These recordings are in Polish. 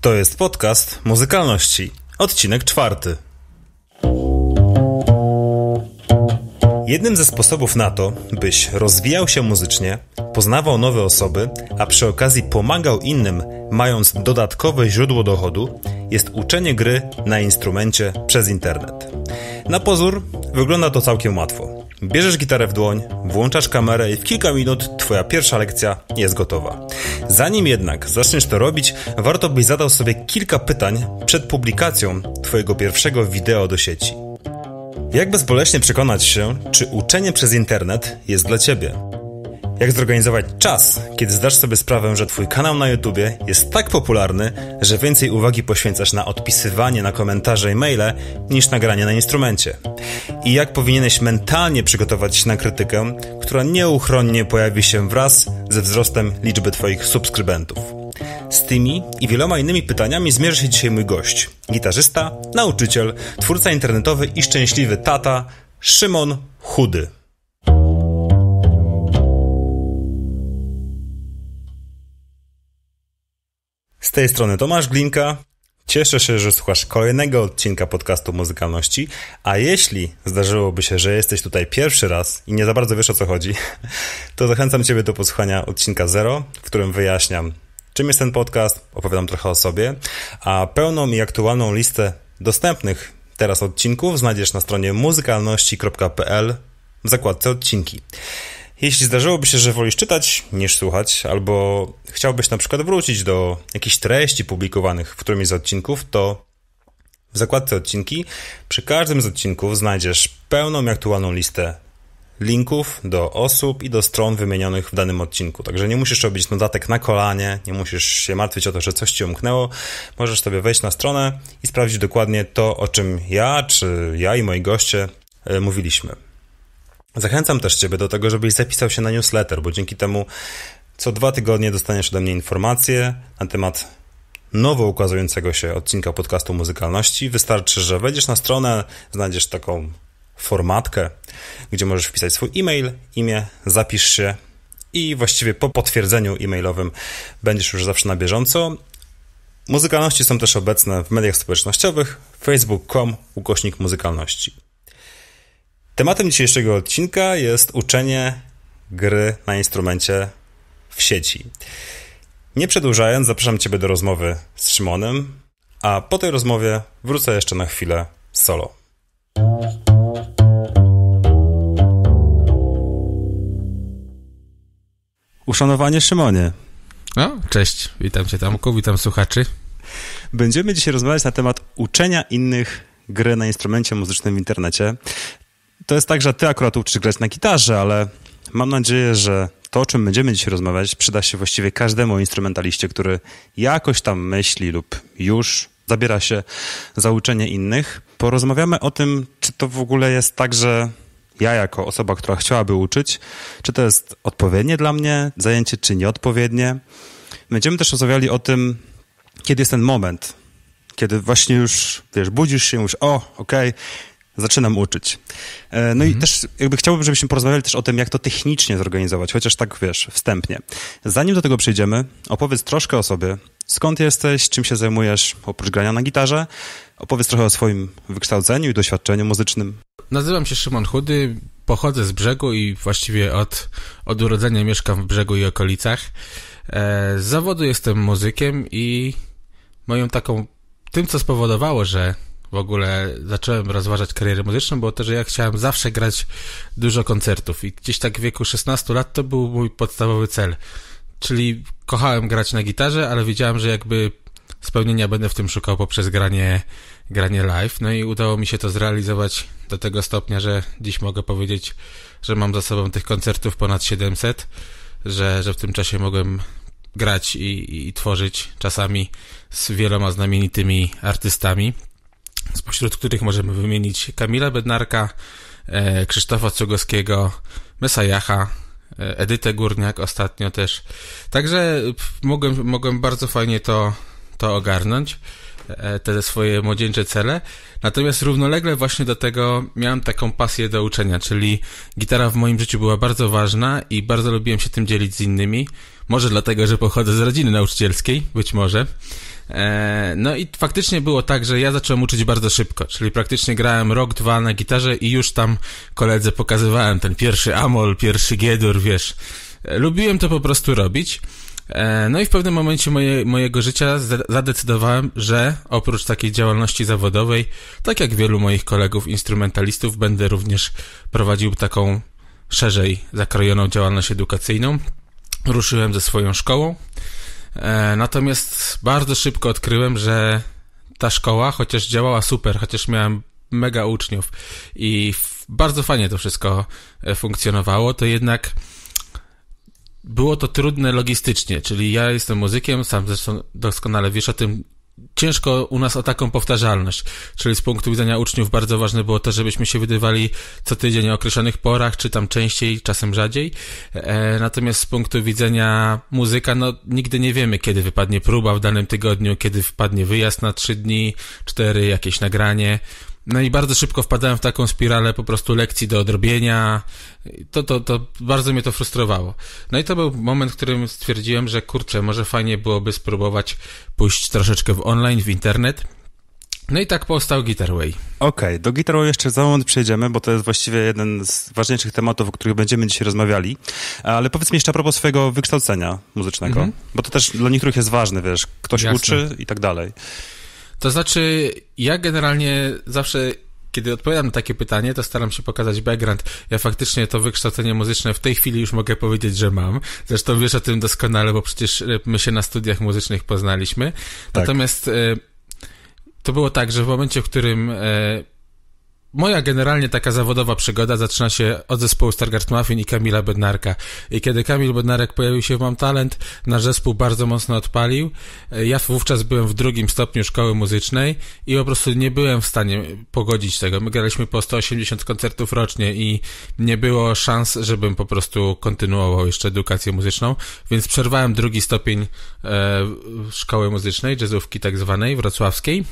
To jest podcast Muzykalności, odcinek czwarty. Jednym ze sposobów na to, byś rozwijał się muzycznie, poznawał nowe osoby, a przy okazji pomagał innym, mając dodatkowe źródło dochodu, jest uczenie gry na instrumencie przez internet. Na pozór wygląda to całkiem łatwo. Bierzesz gitarę w dłoń, włączasz kamerę i w kilka minut twoja pierwsza lekcja jest gotowa. Zanim jednak zaczniesz to robić, warto byś zadał sobie kilka pytań przed publikacją twojego pierwszego wideo do sieci. Jak bezboleśnie przekonać się, czy uczenie przez internet jest dla ciebie? Jak zorganizować czas, kiedy zdasz sobie sprawę, że twój kanał na YouTube jest tak popularny, że więcej uwagi poświęcasz na odpisywanie na komentarze i maile niż nagranie na instrumencie? I jak powinieneś mentalnie przygotować się na krytykę, która nieuchronnie pojawi się wraz ze wzrostem liczby twoich subskrybentów? Z tymi i wieloma innymi pytaniami zmierzy się dzisiaj mój gość. Gitarzysta, nauczyciel, twórca internetowy i szczęśliwy tata Szymon Chudy. Z tej strony Tomasz Glinka. Cieszę się, że słuchasz kolejnego odcinka podcastu muzykalności, a jeśli zdarzyłoby się, że jesteś tutaj pierwszy raz i nie za bardzo wiesz o co chodzi, to zachęcam Ciebie do posłuchania odcinka 0, w którym wyjaśniam, czym jest ten podcast, opowiadam trochę o sobie, a pełną i aktualną listę dostępnych teraz odcinków znajdziesz na stronie muzykalności.pl w zakładce odcinki. Jeśli zdarzyłoby się, że wolisz czytać niż słuchać, albo chciałbyś na przykład wrócić do jakichś treści publikowanych w którymś z odcinków, to w zakładce odcinki przy każdym z odcinków znajdziesz pełną i aktualną listę linków do osób i do stron wymienionych w danym odcinku. Także nie musisz robić notatek na kolanie, nie musisz się martwić o to, że coś ci umknęło. Możesz sobie wejść na stronę i sprawdzić dokładnie to, o czym ja czy ja i moi goście e, mówiliśmy. Zachęcam też Ciebie do tego, żebyś zapisał się na newsletter, bo dzięki temu co dwa tygodnie dostaniesz ode mnie informacje na temat nowo ukazującego się odcinka podcastu muzykalności. Wystarczy, że wejdziesz na stronę, znajdziesz taką formatkę, gdzie możesz wpisać swój e-mail, imię, zapisz się i właściwie po potwierdzeniu e-mailowym będziesz już zawsze na bieżąco. Muzykalności są też obecne w mediach społecznościowych facebook.com ukośnik muzykalności. Tematem dzisiejszego odcinka jest uczenie gry na instrumencie w sieci. Nie przedłużając, zapraszam Ciebie do rozmowy z Szymonem, a po tej rozmowie wrócę jeszcze na chwilę solo. Uszanowanie Szymonie. No, cześć, witam Cię Tamku, witam słuchaczy. Będziemy dzisiaj rozmawiać na temat uczenia innych gry na instrumencie muzycznym w internecie to jest tak, że ty akurat uczysz grać na gitarze, ale mam nadzieję, że to, o czym będziemy dzisiaj rozmawiać, przyda się właściwie każdemu instrumentaliście, który jakoś tam myśli lub już zabiera się za uczenie innych. Porozmawiamy o tym, czy to w ogóle jest tak, że ja jako osoba, która chciałaby uczyć, czy to jest odpowiednie dla mnie zajęcie, czy nieodpowiednie. Będziemy też rozmawiali o tym, kiedy jest ten moment, kiedy właśnie już, wiesz, budzisz się, mówisz, o, okej, okay, zaczynam uczyć. E, no mhm. i też jakby chciałbym, żebyśmy porozmawiali też o tym, jak to technicznie zorganizować, chociaż tak, wiesz, wstępnie. Zanim do tego przejdziemy, opowiedz troszkę o sobie. Skąd jesteś, czym się zajmujesz, oprócz grania na gitarze? Opowiedz trochę o swoim wykształceniu i doświadczeniu muzycznym. Nazywam się Szymon Chudy, pochodzę z brzegu i właściwie od, od urodzenia mieszkam w brzegu i okolicach. E, z zawodu jestem muzykiem i moją taką, tym co spowodowało, że w ogóle zacząłem rozważać karierę muzyczną, bo to, że ja chciałem zawsze grać dużo koncertów i gdzieś tak w wieku 16 lat to był mój podstawowy cel. Czyli kochałem grać na gitarze, ale wiedziałem, że jakby spełnienia będę w tym szukał poprzez granie, granie live. No i udało mi się to zrealizować do tego stopnia, że dziś mogę powiedzieć, że mam za sobą tych koncertów ponad 700, że, że w tym czasie mogłem grać i, i tworzyć czasami z wieloma znamienitymi artystami spośród których możemy wymienić Kamila Bednarka, e, Krzysztofa Cugowskiego, Mesajacha, e, Edytę Górniak ostatnio też. Także mogłem, mogłem bardzo fajnie to, to ogarnąć, e, te swoje młodzieńcze cele. Natomiast równolegle właśnie do tego miałem taką pasję do uczenia, czyli gitara w moim życiu była bardzo ważna i bardzo lubiłem się tym dzielić z innymi. Może dlatego, że pochodzę z rodziny nauczycielskiej, być może. E, no i faktycznie było tak, że ja zacząłem uczyć bardzo szybko, czyli praktycznie grałem rok, dwa na gitarze i już tam koledze pokazywałem ten pierwszy amol, pierwszy giedur, wiesz. E, lubiłem to po prostu robić. E, no i w pewnym momencie moje, mojego życia zadecydowałem, że oprócz takiej działalności zawodowej, tak jak wielu moich kolegów instrumentalistów, będę również prowadził taką szerzej zakrojoną działalność edukacyjną. Ruszyłem ze swoją szkołą. E, natomiast bardzo szybko odkryłem, że ta szkoła, chociaż działała super, chociaż miałem mega uczniów i bardzo fajnie to wszystko e, funkcjonowało, to jednak było to trudne logistycznie, czyli ja jestem muzykiem, sam zresztą doskonale wiesz o tym, ciężko u nas o taką powtarzalność. Czyli z punktu widzenia uczniów bardzo ważne było to, żebyśmy się wydywali co tydzień o określonych porach, czy tam częściej, czasem rzadziej. E, natomiast z punktu widzenia muzyka, no nigdy nie wiemy, kiedy wypadnie próba w danym tygodniu, kiedy wpadnie wyjazd na trzy dni, cztery, jakieś nagranie. No i bardzo szybko wpadałem w taką spiralę po prostu lekcji do odrobienia. To, to, to bardzo mnie to frustrowało. No i to był moment, w którym stwierdziłem, że kurczę, może fajnie byłoby spróbować pójść troszeczkę w online, w internet. No i tak powstał Gitarway. Okej, okay, do Gitarway jeszcze za moment przejdziemy, bo to jest właściwie jeden z ważniejszych tematów, o których będziemy dzisiaj rozmawiali. Ale powiedz mi jeszcze a propos swojego wykształcenia muzycznego, mm -hmm. bo to też dla niektórych jest ważne, wiesz, ktoś Jasne. uczy i tak dalej. To znaczy, ja generalnie zawsze kiedy odpowiadam na takie pytanie, to staram się pokazać background. Ja faktycznie to wykształcenie muzyczne w tej chwili już mogę powiedzieć, że mam. Zresztą wiesz o tym doskonale, bo przecież e, my się na studiach muzycznych poznaliśmy. Tak. Natomiast e, to było tak, że w momencie, w którym e, Moja generalnie taka zawodowa przygoda zaczyna się od zespołu Stargard Muffin i Kamila Bednarka. I kiedy Kamil Bednarek pojawił się w Mam Talent, nasz zespół bardzo mocno odpalił. Ja wówczas byłem w drugim stopniu szkoły muzycznej i po prostu nie byłem w stanie pogodzić tego. My graliśmy po 180 koncertów rocznie i nie było szans, żebym po prostu kontynuował jeszcze edukację muzyczną, więc przerwałem drugi stopień e, szkoły muzycznej, jazzówki tak zwanej, wrocławskiej.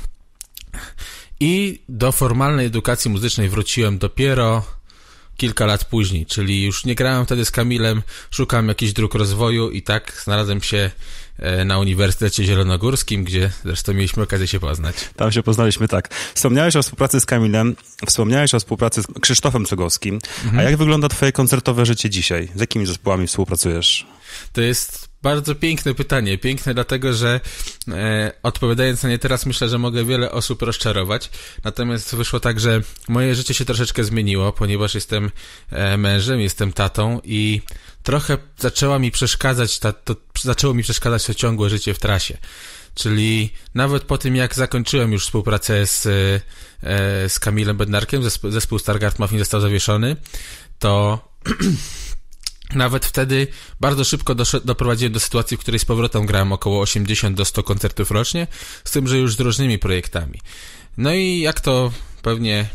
I do formalnej edukacji muzycznej wróciłem dopiero kilka lat później, czyli już nie grałem wtedy z Kamilem, szukałem jakichś dróg rozwoju i tak znalazłem się e, na Uniwersytecie Zielonogórskim, gdzie zresztą mieliśmy okazję się poznać. Tam się poznaliśmy, tak. Wspomniałeś o współpracy z Kamilem, wspomniałeś o współpracy z Krzysztofem Cugowskim. Mhm. A jak wygląda twoje koncertowe życie dzisiaj? Z jakimi zespołami współpracujesz? To jest bardzo piękne pytanie. Piękne dlatego, że e, odpowiadając na nie teraz myślę, że mogę wiele osób rozczarować. Natomiast wyszło tak, że moje życie się troszeczkę zmieniło, ponieważ jestem e, mężem, jestem tatą i trochę zaczęła mi przeszkadzać ta, to, zaczęło mi przeszkadzać to ciągłe życie w trasie. Czyli nawet po tym, jak zakończyłem już współpracę z, e, e z Kamilem Bednarkiem, zespół, zespół Stargard Muffin został zawieszony, to Nawet wtedy bardzo szybko doprowadziłem do sytuacji, w której z powrotem grałem około 80 do 100 koncertów rocznie, z tym, że już z różnymi projektami. No i jak to pewnie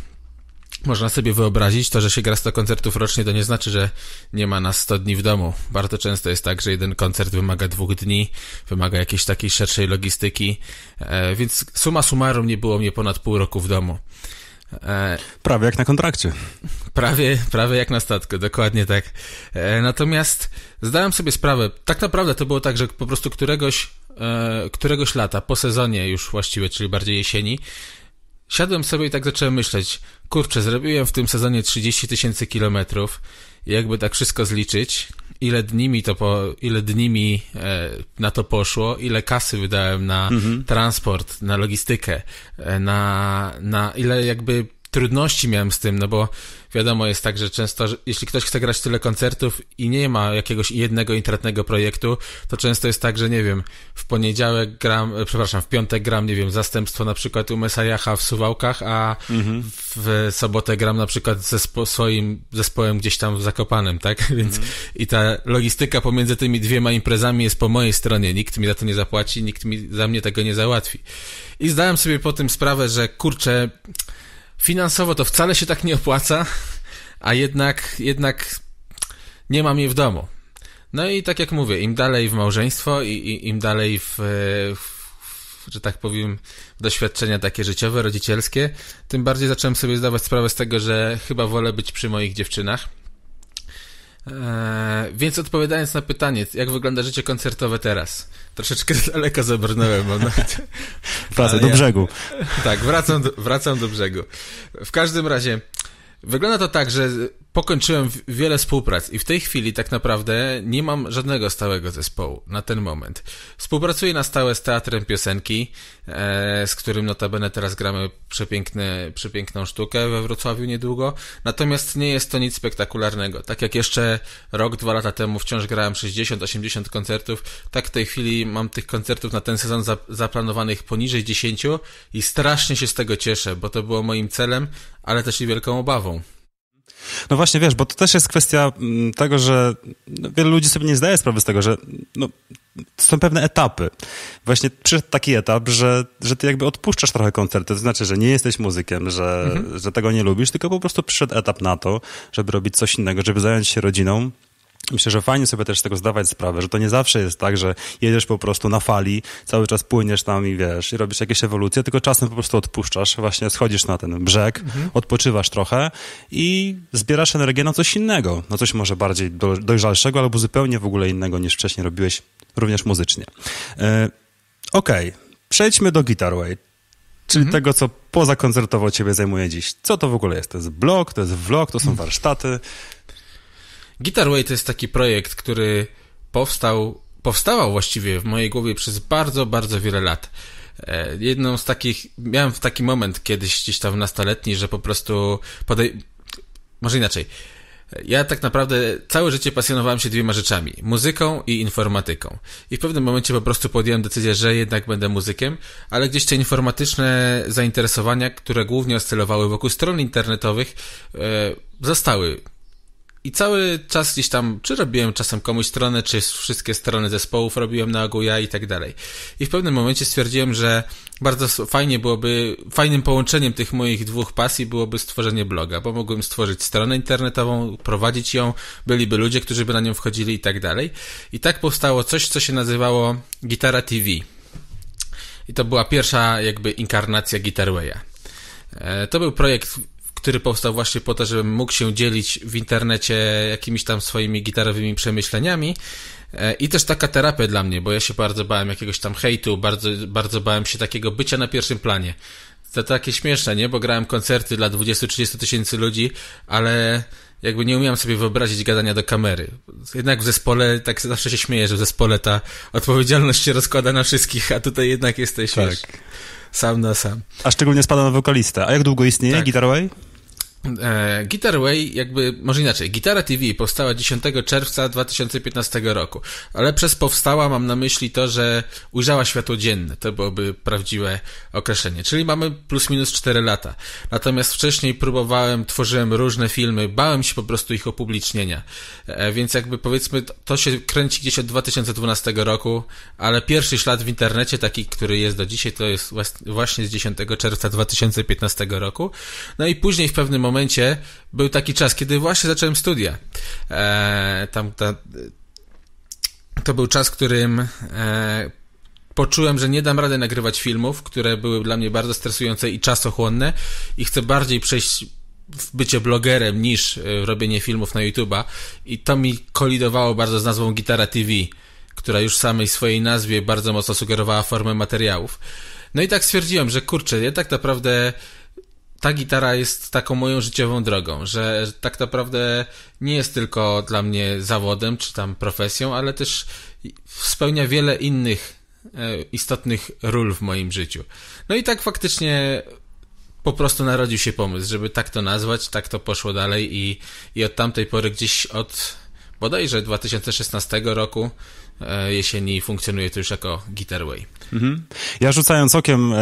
można sobie wyobrazić, to, że się gra 100 koncertów rocznie, to nie znaczy, że nie ma nas 100 dni w domu. Bardzo często jest tak, że jeden koncert wymaga dwóch dni, wymaga jakiejś takiej szerszej logistyki, e, więc suma summarum nie było mnie ponad pół roku w domu. E, prawie jak na kontrakcie. Prawie, prawie jak na statku, dokładnie tak. E, natomiast zdałem sobie sprawę, tak naprawdę to było tak, że po prostu któregoś, e, któregoś lata, po sezonie już właściwie, czyli bardziej jesieni, siadłem sobie i tak zacząłem myśleć, kurczę, zrobiłem w tym sezonie 30 tysięcy kilometrów, jakby tak wszystko zliczyć, ile dni mi to po, ile dni mi e, na to poszło, ile kasy wydałem na mhm. transport, na logistykę, e, na, na ile jakby trudności miałem z tym, no bo wiadomo, jest tak, że często, że jeśli ktoś chce grać tyle koncertów i nie ma jakiegoś jednego intratnego projektu, to często jest tak, że nie wiem, w poniedziałek gram, e, przepraszam, w piątek gram, nie wiem, zastępstwo na przykład u Messiacha w Suwałkach, a mhm. w sobotę gram na przykład ze spo, swoim zespołem gdzieś tam w Zakopanem, tak? Więc mhm. i ta logistyka pomiędzy tymi dwiema imprezami jest po mojej stronie. Nikt mi za to nie zapłaci, nikt mi za mnie tego nie załatwi. I zdałem sobie po tym sprawę, że kurczę, finansowo to wcale się tak nie opłaca, a jednak, jednak nie mam jej w domu. No i tak jak mówię, im dalej w małżeństwo i, i im dalej w, w, że tak powiem, doświadczenia takie życiowe, rodzicielskie, tym bardziej zacząłem sobie zdawać sprawę z tego, że chyba wolę być przy moich dziewczynach Eee, więc odpowiadając na pytanie, jak wygląda życie koncertowe teraz? Troszeczkę daleko daleka zabrnąłem. Bo nawet, no, wracam do brzegu. Ja, tak, wracam do, wracam do brzegu. W każdym razie, wygląda to tak, że pokończyłem wiele współprac i w tej chwili tak naprawdę nie mam żadnego stałego zespołu na ten moment. Współpracuję na stałe z Teatrem Piosenki, e, z którym notabene teraz gramy przepiękne, przepiękną sztukę we Wrocławiu niedługo, natomiast nie jest to nic spektakularnego. Tak jak jeszcze rok, dwa lata temu wciąż grałem 60-80 koncertów, tak w tej chwili mam tych koncertów na ten sezon zaplanowanych poniżej 10 i strasznie się z tego cieszę, bo to było moim celem, ale też i wielką obawą. No właśnie, wiesz, bo to też jest kwestia mm, tego, że wielu ludzi sobie nie zdaje sprawy z tego, że no, są pewne etapy. Właśnie przyszedł taki etap, że, że ty jakby odpuszczasz trochę koncerty, to znaczy, że nie jesteś muzykiem, że, mhm. że tego nie lubisz, tylko po prostu przyszedł etap na to, żeby robić coś innego, żeby zająć się rodziną, Myślę, że fajnie sobie też z tego zdawać sprawę, że to nie zawsze jest tak, że jedziesz po prostu na fali, cały czas płyniesz tam i wiesz, i robisz jakieś ewolucje, tylko czasem po prostu odpuszczasz, właśnie schodzisz na ten brzeg, mhm. odpoczywasz trochę i zbierasz energię na coś innego, na coś może bardziej do, dojrzalszego albo zupełnie w ogóle innego niż wcześniej robiłeś, również muzycznie. Yy, Okej, okay. przejdźmy do Guitarway czyli mhm. tego, co poza koncertowo ciebie zajmuje dziś. Co to w ogóle jest? To jest blog, to jest vlog, to są warsztaty. Way to jest taki projekt, który powstał, powstawał właściwie w mojej głowie przez bardzo, bardzo wiele lat. E, jedną z takich, miałem w taki moment kiedyś gdzieś tam nastoletni, że po prostu podej... może inaczej. Ja tak naprawdę całe życie pasjonowałem się dwiema rzeczami: muzyką i informatyką. I w pewnym momencie po prostu podjąłem decyzję, że jednak będę muzykiem, ale gdzieś te informatyczne zainteresowania, które głównie oscylowały wokół stron internetowych, e, zostały i cały czas gdzieś tam, czy robiłem czasem komuś stronę, czy wszystkie strony zespołów robiłem na ogół ja i tak dalej. I w pewnym momencie stwierdziłem, że bardzo fajnie byłoby, fajnym połączeniem tych moich dwóch pasji byłoby stworzenie bloga, bo mogłem stworzyć stronę internetową, prowadzić ją, byliby ludzie, którzy by na nią wchodzili i tak dalej. I tak powstało coś, co się nazywało Gitara TV. I to była pierwsza jakby inkarnacja Guitarwaya. E, to był projekt który powstał właśnie po to, żebym mógł się dzielić w internecie jakimiś tam swoimi gitarowymi przemyśleniami. E, I też taka terapia dla mnie, bo ja się bardzo bałem jakiegoś tam hejtu, bardzo, bardzo bałem się takiego bycia na pierwszym planie. To takie śmieszne, nie? Bo grałem koncerty dla 20-30 tysięcy ludzi, ale jakby nie umiałem sobie wyobrazić gadania do kamery. Jednak w zespole, tak zawsze się śmieję, że w zespole ta odpowiedzialność się rozkłada na wszystkich, a tutaj jednak jesteś tak. sam na sam. A szczególnie spada na wokalistę. A jak długo istnieje tak. Guitar Way? E, Guitar Way, jakby, może inaczej, Gitara TV powstała 10 czerwca 2015 roku, ale przez powstała mam na myśli to, że ujrzała światło dzienne, to byłoby prawdziwe określenie, czyli mamy plus minus 4 lata. Natomiast wcześniej próbowałem, tworzyłem różne filmy, bałem się po prostu ich opublicznienia, e, więc jakby powiedzmy, to się kręci gdzieś od 2012 roku, ale pierwszy ślad w internecie, taki, który jest do dzisiaj, to jest właśnie z 10 czerwca 2015 roku. No i później w pewnym momencie momencie był taki czas, kiedy właśnie zacząłem studia. E, tam ta, to był czas, w którym e, poczułem, że nie dam rady nagrywać filmów, które były dla mnie bardzo stresujące i czasochłonne i chcę bardziej przejść w bycie blogerem niż e, robienie filmów na YouTube'a i to mi kolidowało bardzo z nazwą Gitara TV, która już w samej swojej nazwie bardzo mocno sugerowała formę materiałów. No i tak stwierdziłem, że kurczę, ja tak naprawdę ta gitara jest taką moją życiową drogą, że tak naprawdę nie jest tylko dla mnie zawodem czy tam profesją, ale też spełnia wiele innych e, istotnych ról w moim życiu. No i tak faktycznie po prostu narodził się pomysł, żeby tak to nazwać, tak to poszło dalej i, i od tamtej pory gdzieś od bodajże 2016 roku E, jesieni funkcjonuje to już jako Gitterway. Mhm. Ja rzucając okiem e,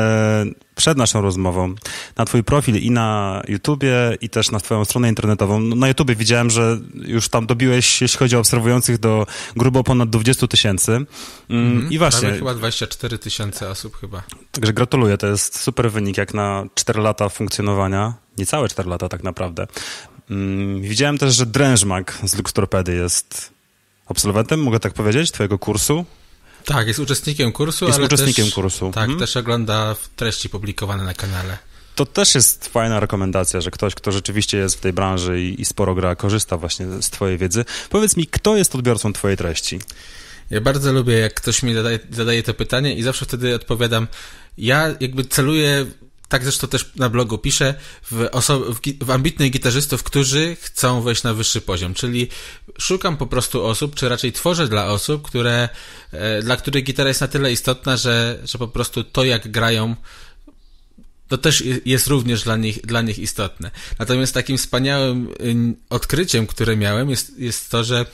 przed naszą rozmową na twój profil i na YouTubie i też na twoją stronę internetową. No, na YouTubie widziałem, że już tam dobiłeś, jeśli chodzi o obserwujących, do grubo ponad 20 tysięcy. Mm, mhm. I właśnie... Prawie chyba 24 tysięcy osób chyba. Także gratuluję, to jest super wynik jak na 4 lata funkcjonowania. Niecałe 4 lata tak naprawdę. Mm, widziałem też, że drężmak z Luxtorpedy jest absolwentem, mogę tak powiedzieć, twojego kursu? Tak, jest uczestnikiem kursu, jest ale uczestnikiem też, kursu. Tak, mhm. też ogląda treści publikowane na kanale. To też jest fajna rekomendacja, że ktoś, kto rzeczywiście jest w tej branży i, i sporo gra, korzysta właśnie z twojej wiedzy. Powiedz mi, kto jest odbiorcą twojej treści? Ja bardzo lubię, jak ktoś mi zadaje, zadaje to pytanie i zawsze wtedy odpowiadam, ja jakby celuję tak zresztą też na blogu piszę, w, osob- w, w ambitnych gitarzystów, którzy chcą wejść na wyższy poziom, czyli szukam po prostu osób, czy raczej tworzę dla osób, które, e, dla których gitara jest na tyle istotna, że, że po prostu to, jak grają, to też jest również dla nich, dla nich istotne. Natomiast takim wspaniałym y, odkryciem, które miałem, jest, jest to, że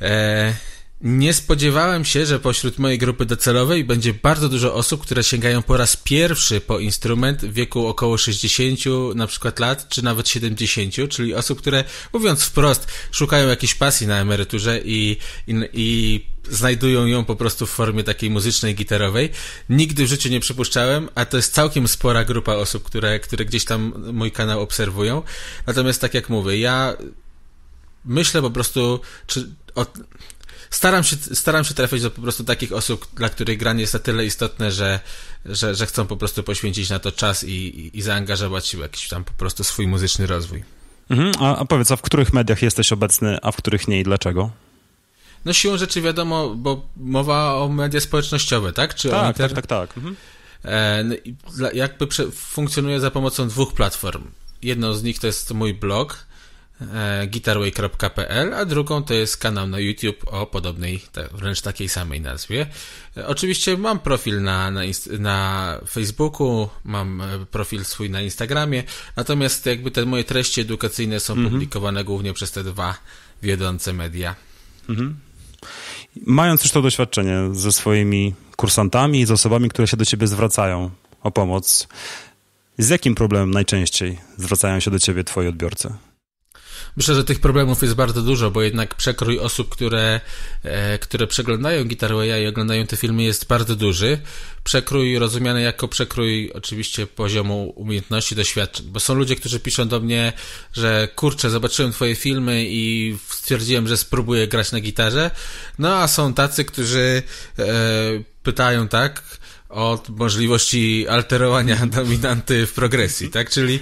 e, nie spodziewałem się, że pośród mojej grupy docelowej będzie bardzo dużo osób, które sięgają po raz pierwszy po instrument w wieku około 60 na przykład lat, czy nawet 70, czyli osób, które mówiąc wprost, szukają jakiejś pasji na emeryturze i, i, i znajdują ją po prostu w formie takiej muzycznej, gitarowej. Nigdy w życiu nie przypuszczałem, a to jest całkiem spora grupa osób, które, które gdzieś tam mój kanał obserwują. Natomiast tak jak mówię, ja myślę po prostu, czy, o, staram się, staram się trafić do po prostu takich osób, dla których granie jest na tyle istotne, że, że, że chcą po prostu poświęcić na to czas i, i, zaangażować się w jakiś tam po prostu swój muzyczny rozwój. Mhm. A, a powiedz, a w których mediach jesteś obecny, a w których nie i dlaczego? No siłą rzeczy wiadomo, bo mowa o media społecznościowe, tak? Czy tak, inter... tak, tak, tak. Mhm. E, no jakby prze... funkcjonuje za pomocą dwóch platform. Jedną z nich to jest mój blog, E, guitarway.pl, a drugą to jest kanał na YouTube o podobnej, wręcz takiej samej nazwie. E, oczywiście mam profil na, na, na Facebooku, mam e, profil swój na Instagramie, natomiast jakby te moje treści edukacyjne są mhm. publikowane głównie przez te dwa wiodące media. Mhm. Mając już to doświadczenie ze swoimi kursantami i z osobami, które się do ciebie zwracają o pomoc, z jakim problemem najczęściej zwracają się do ciebie twoi odbiorcy? Myślę, że tych problemów jest bardzo dużo, bo jednak przekrój osób, które, e, które przeglądają Guitar Way'a i oglądają te filmy jest bardzo duży. Przekrój rozumiany jako przekrój oczywiście poziomu umiejętności, doświadczeń, bo są ludzie, którzy piszą do mnie, że kurczę, zobaczyłem twoje filmy i stwierdziłem, że spróbuję grać na gitarze, no a są tacy, którzy e, pytają, tak, od możliwości alterowania dominanty w progresji, tak? Czyli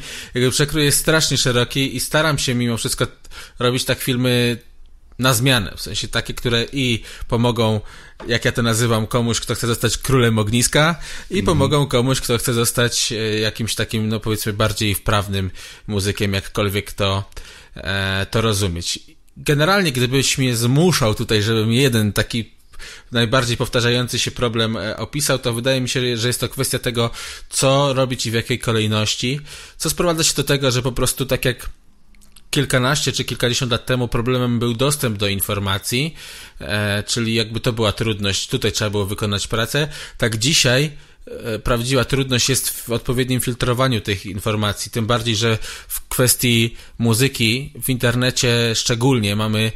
przekrój jest strasznie szeroki i staram się mimo wszystko robić tak filmy na zmianę, w sensie takie, które i pomogą, jak ja to nazywam, komuś, kto chce zostać królem ogniska i mhm. pomogą komuś, kto chce zostać e, jakimś takim, no powiedzmy, bardziej wprawnym muzykiem, jakkolwiek to, e, to rozumieć generalnie gdybyś mnie zmuszał tutaj, żebym jeden taki najbardziej powtarzający się problem e, opisał, to wydaje mi się, że jest to kwestia tego, co robić i w jakiej kolejności, co sprowadza się do tego, że po prostu tak jak kilkanaście czy kilkadziesiąt lat temu problemem był dostęp do informacji, e, czyli jakby to była trudność, tutaj trzeba było wykonać pracę, tak dzisiaj e, prawdziwa trudność jest w odpowiednim filtrowaniu tych informacji, tym bardziej, że w kwestii muzyki w internecie szczególnie mamy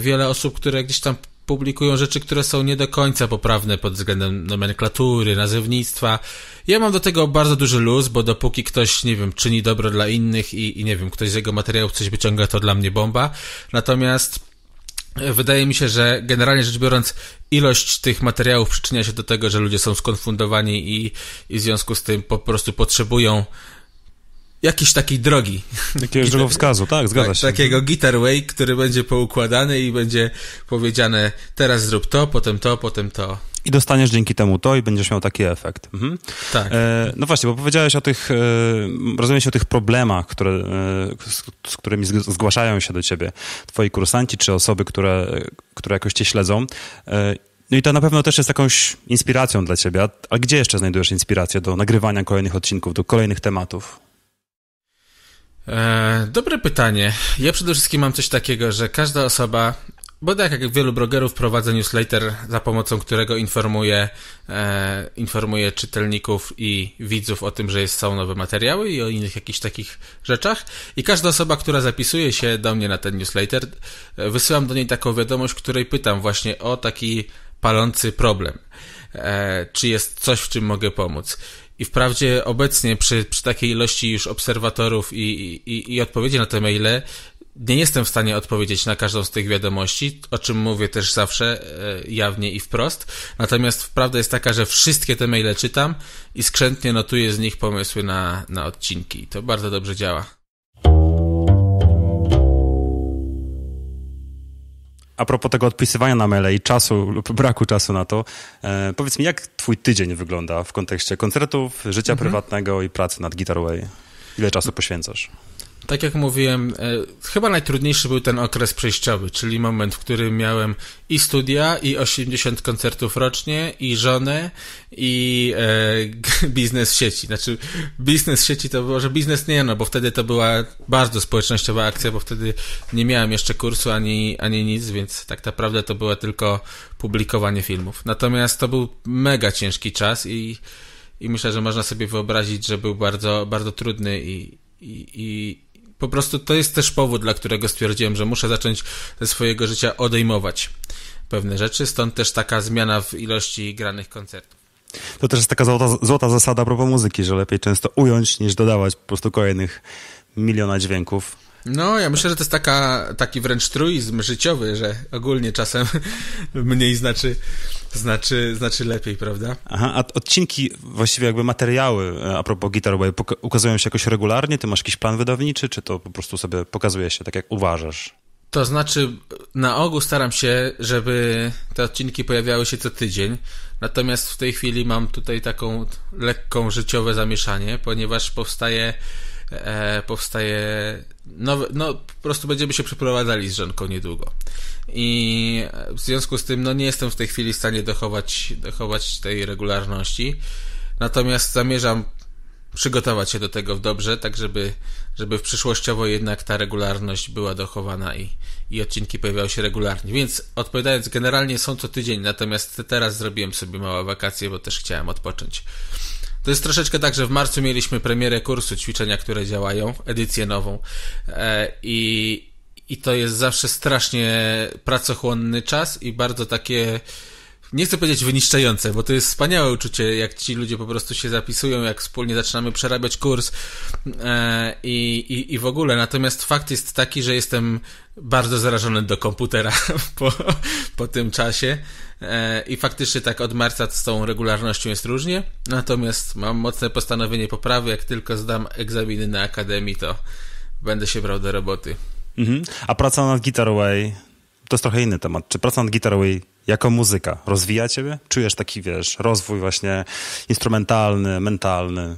wiele osób, które gdzieś tam publikują rzeczy, które są nie do końca poprawne pod względem nomenklatury, nazewnictwa. Ja mam do tego bardzo duży luz, bo dopóki ktoś, nie wiem, czyni dobro dla innych i, i nie wiem, ktoś z jego materiałów coś wyciąga, to dla mnie bomba. Natomiast e, Wydaje mi się, że generalnie rzecz biorąc, ilość tych materiałów przyczynia się do tego, że ludzie są skonfundowani i, i w związku z tym po prostu potrzebują jakiejś takiej drogi. Jakiegoś drogowskazu, tak, zgadza tak, się. Takiego guitarway, który będzie poukładany i będzie powiedziane teraz zrób to, potem to, potem to. I dostaniesz dzięki temu to i będziesz miał taki efekt. Mhm. Tak. E, no właśnie, bo powiedziałeś o tych, e, rozumiem się o tych problemach, które, e, z, z, którymi zgłaszają się do ciebie twoi kursanci czy osoby, które, które jakoś cię śledzą. E, no i to na pewno też jest jakąś inspiracją dla ciebie. A, a gdzie jeszcze znajdujesz inspirację do nagrywania kolejnych odcinków, do kolejnych tematów? E, dobre pytanie. Ja przede wszystkim mam coś takiego, że każda osoba, bo tak jak wielu blogerów prowadzę newsletter, za pomocą którego informuję, e, informuję czytelników i widzów o tym, że jest, są nowe materiały i o innych jakichś takich rzeczach. I każda osoba, która zapisuje się do mnie na ten newsletter, e, wysyłam do niej taką wiadomość, której pytam właśnie o taki palący problem. E, czy jest coś, w czym mogę pomóc? I wprawdzie obecnie przy, przy takiej ilości już obserwatorów i, i, i odpowiedzi na te maile, nie jestem w stanie odpowiedzieć na każdą z tych wiadomości, o czym mówię też zawsze e, jawnie i wprost. Natomiast prawda jest taka, że wszystkie te maile czytam i skrzętnie notuję z nich pomysły na, na odcinki. To bardzo dobrze działa. a propos tego odpisywania na maile i czasu lub braku czasu na to, e, powiedz mi, jak twój tydzień wygląda w kontekście koncertów, życia mhm. prywatnego i pracy nad Guitar Ile czasu poświęcasz? tak jak mówiłem, e, chyba najtrudniejszy był ten okres przejściowy, czyli moment, w którym miałem i studia, i 80 koncertów rocznie, i żonę, i e, biznes sieci. Znaczy, biznes sieci to było, że biznes nie, no bo wtedy to była bardzo społecznościowa akcja, bo wtedy nie miałem jeszcze kursu ani, ani nic, więc tak naprawdę to było tylko publikowanie filmów. Natomiast to był mega ciężki czas i, i myślę, że można sobie wyobrazić, że był bardzo, bardzo trudny i, i, i po prostu to jest też powód, dla którego stwierdziłem, że muszę zacząć ze swojego życia odejmować pewne rzeczy, stąd też taka zmiana w ilości granych koncertów. To też jest taka złota, złota zasada a propos muzyki, że lepiej często ująć niż dodawać po prostu kolejnych miliona dźwięków. No, ja myślę, że to jest taka, taki wręcz truizm życiowy, że ogólnie czasem mniej znaczy, znaczy, znaczy lepiej, prawda? Aha, a odcinki, właściwie jakby materiały e, a propos Guitar Boy, ukazują się jakoś regularnie? Ty masz jakiś plan wydawniczy, czy to po prostu sobie pokazuje się tak, jak uważasz? To znaczy, na ogół staram się, żeby te odcinki pojawiały się co tydzień. Natomiast w tej chwili mam tutaj taką lekką życiowe zamieszanie, ponieważ powstaje e, powstaje nowe, no po prostu będziemy się przeprowadzali z żonką niedługo. I w związku z tym, no nie jestem w tej chwili w stanie dochować, dochować tej regularności. Natomiast zamierzam przygotować się do tego dobrze, tak żeby, żeby w przyszłościowo jednak ta regularność była dochowana i, i odcinki pojawiały się regularnie. Więc odpowiadając, generalnie są co tydzień, natomiast teraz zrobiłem sobie małe wakacje, bo też chciałem odpocząć. To jest troszeczkę tak, że w marcu mieliśmy premierę kursu ćwiczenia, które działają, edycję nową e, i, i to jest zawsze strasznie pracochłonny czas i bardzo takie nie chcę powiedzieć wyniszczające, bo to jest wspaniałe uczucie, jak ci ludzie po prostu się zapisują, jak wspólnie zaczynamy przerabiać kurs e, i, i w ogóle. Natomiast fakt jest taki, że jestem bardzo zarażony do komputera po, po tym czasie e, i faktycznie tak od marca z tą regularnością jest różnie. Natomiast mam mocne postanowienie poprawy, jak tylko zdam egzaminy na akademii, to będę się brał do roboty. Mhm. A praca nad Guitar Way to jest trochę inny temat. Czy praca nad Guitar Way jako muzyka rozwija ciebie? Czujesz taki, wiesz, rozwój właśnie instrumentalny, mentalny?